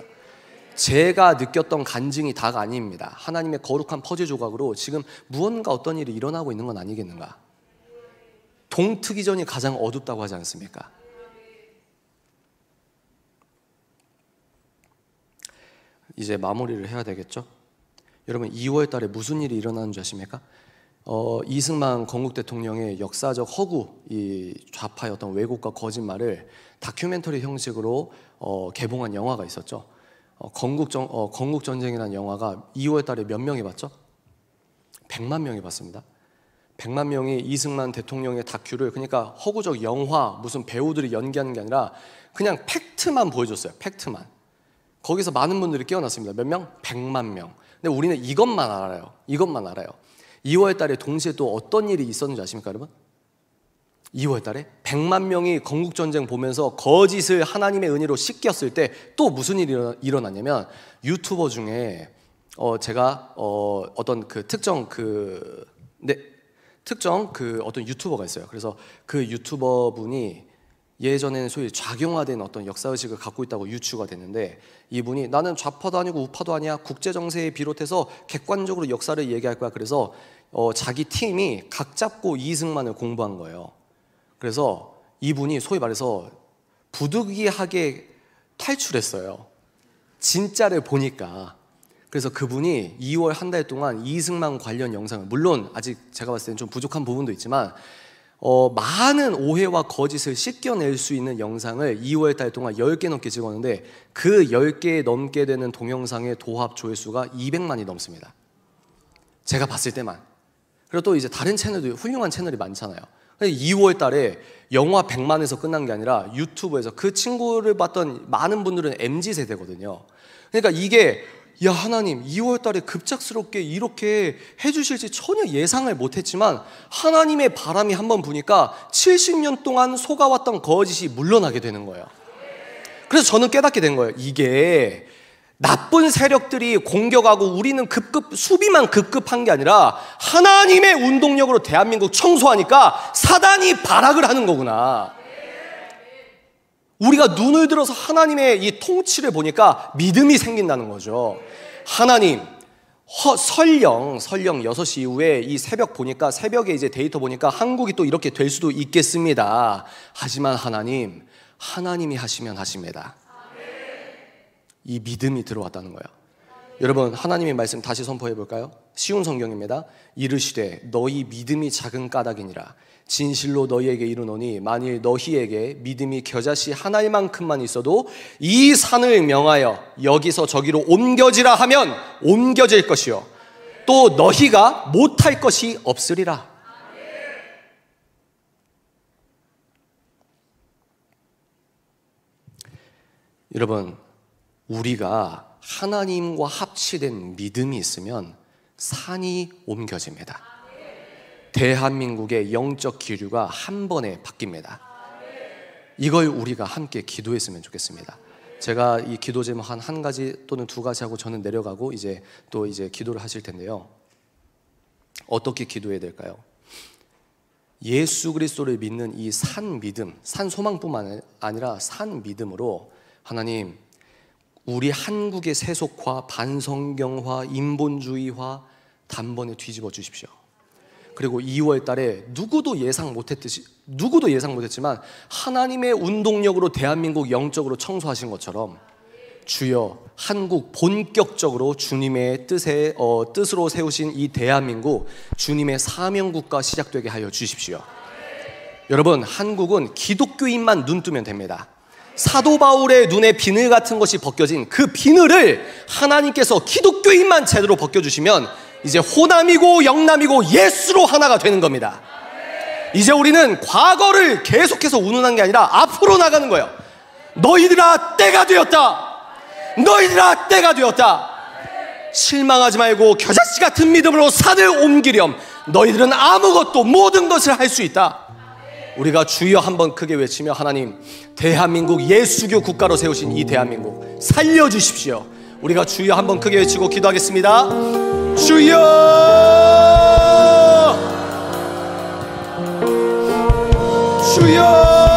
Speaker 1: 제가 느꼈던 간증이 다가 아닙니다. 하나님의 거룩한 퍼즐 조각으로 지금 무언가 어떤 일이 일어나고 있는 건 아니겠는가? 동트기 전이 가장 어둡다고 하지 않습니까? 이제 마무리를 해야 되겠죠? 여러분 2월 달에 무슨 일이 일어나는지 아십니까? 어, 이승만 건국 대통령의 역사적 허구, 이 좌파의 어떤 왜곡과 거짓말을 다큐멘터리 형식으로 어, 개봉한 영화가 있었죠. 어, 건국, 정, 어, 건국 전쟁이라는 영화가 2월 달에 몇 명이 봤죠? 100만 명이 봤습니다. 100만 명이 이승만 대통령의 다큐를 그러니까 허구적 영화 무슨 배우들이 연기하는 게 아니라 그냥 팩트만 보여줬어요. 팩트만. 거기서 많은 분들이 깨어났습니다. 몇 명? 100만 명. 근데 우리는 이것만 알아요. 이것만 알아요. 2월 달에 동시에 또 어떤 일이 있었는지 아십니까, 여러분? 2월 달에 100만 명이 건국 전쟁 보면서 거짓을 하나님의 은혜로 씻겼을 때 또 무슨 일이 일어났냐면 유튜버 중에 어 제가 어 어떤 그 특정 그 네, 특정 그 어떤 유튜버가 있어요. 그래서 그 유튜버 분이 예전에는 소위 좌경화된 어떤 역사의식을 갖고 있다고 유추가 되는데 이분이 나는 좌파도 아니고 우파도 아니야 국제정세에 비롯해서 객관적으로 역사를 얘기할 거야 그래서 어, 자기 팀이 각 잡고 이승만을 공부한 거예요 그래서 이분이 소위 말해서 부득이하게 탈출했어요 진짜를 보니까 그래서 그분이 2월 한 달 동안 이승만 관련 영상을 물론 아직 제가 봤을 때는 좀 부족한 부분도 있지만 어, 많은 오해와 거짓을 씻겨낼 수 있는 영상을 2월 달 동안 10개 넘게 찍었는데 그 10개 넘게 되는 동영상의 도합 조회수가 200만이 넘습니다. 제가 봤을 때만. 그리고 또 이제 다른 채널도 훌륭한 채널이 많잖아요. 2월 달에 영화 100만에서 끝난 게 아니라 유튜브에서 그 친구를 봤던 많은 분들은 MZ 세대거든요. 그러니까 이게 야, 하나님, 2월 달에 급작스럽게 이렇게 해주실지 전혀 예상을 못했지만 하나님의 바람이 한번 부니까 70년 동안 속아왔던 거짓이 물러나게 되는 거예요. 그래서 저는 깨닫게 된 거예요. 이게 나쁜 세력들이 공격하고 우리는 급급, 수비만 급급한 게 아니라 하나님의 운동력으로 대한민국 청소하니까 사단이 발악을 하는 거구나. 우리가 눈을 들어서 하나님의 이 통치를 보니까 믿음이 생긴다는 거죠. 하나님, 허, 설령, 설령 6시 이후에 이 새벽 보니까, 새벽에 이제 데이터 보니까 한국이 또 이렇게 될 수도 있겠습니다. 하지만 하나님, 하나님이 하시면 하십니다. 이 믿음이 들어왔다는 거예요. 여러분 하나님의 말씀 다시 선포해 볼까요? 쉬운 성경입니다. 이르시되 너희 믿음이 작은 까닭이니라 진실로 너희에게 이르노니 만일 너희에게 믿음이 겨자씨 하나일만큼만 있어도 이 산을 명하여 여기서 저기로 옮겨지라 하면 옮겨질 것이요 또 너희가 못할 것이 없으리라. 여러분, 우리가 하나님과 합치된 믿음이 있으면 산이 옮겨집니다. 대한민국의 영적 기류가 한 번에 바뀝니다. 이걸 우리가 함께 기도했으면 좋겠습니다. 제가 이 기도 제목 한 한 가지 또는 두 가지 하고 저는 내려가고 이제 또 이제 기도를 하실 텐데요. 어떻게 기도해야 될까요? 예수 그리스도를 믿는 이 산 믿음, 산 소망뿐만 아니라 산 믿음으로 하나님 우리 한국의 세속화, 반성경화, 인본주의화 단번에 뒤집어 주십시오. 그리고 2월 달에 누구도 예상 못했듯이 누구도 예상 못했지만 하나님의 운동력으로 대한민국 영적으로 청소하신 것처럼 주여 한국 본격적으로 주님의 뜻에 어, 뜻으로 세우신 이 대한민국 주님의 사명국가 시작되게 하여 주십시오. 여러분 한국은 기독교인만 눈 뜨면 됩니다. 사도 바울의 눈에 비늘 같은 것이 벗겨진 그 비늘을 하나님께서 기독교인만 제대로 벗겨주시면 이제 호남이고 영남이고 예수로 하나가 되는 겁니다. 이제 우리는 과거를 계속해서 운운한 게 아니라 앞으로 나가는 거예요. 너희들아 때가 되었다. 너희들아 때가 되었다. 실망하지 말고 겨자씨 같은 믿음으로 산을 옮기렴. 너희들은 아무것도 모든 것을 할 수 있다. 우리가 주여 한번 크게 외치며 하나님 대한민국 예수교 국가로 세우신 이 대한민국 살려주십시오. 우리가 주여 한번 크게 외치고 기도하겠습니다. 주여! 주여!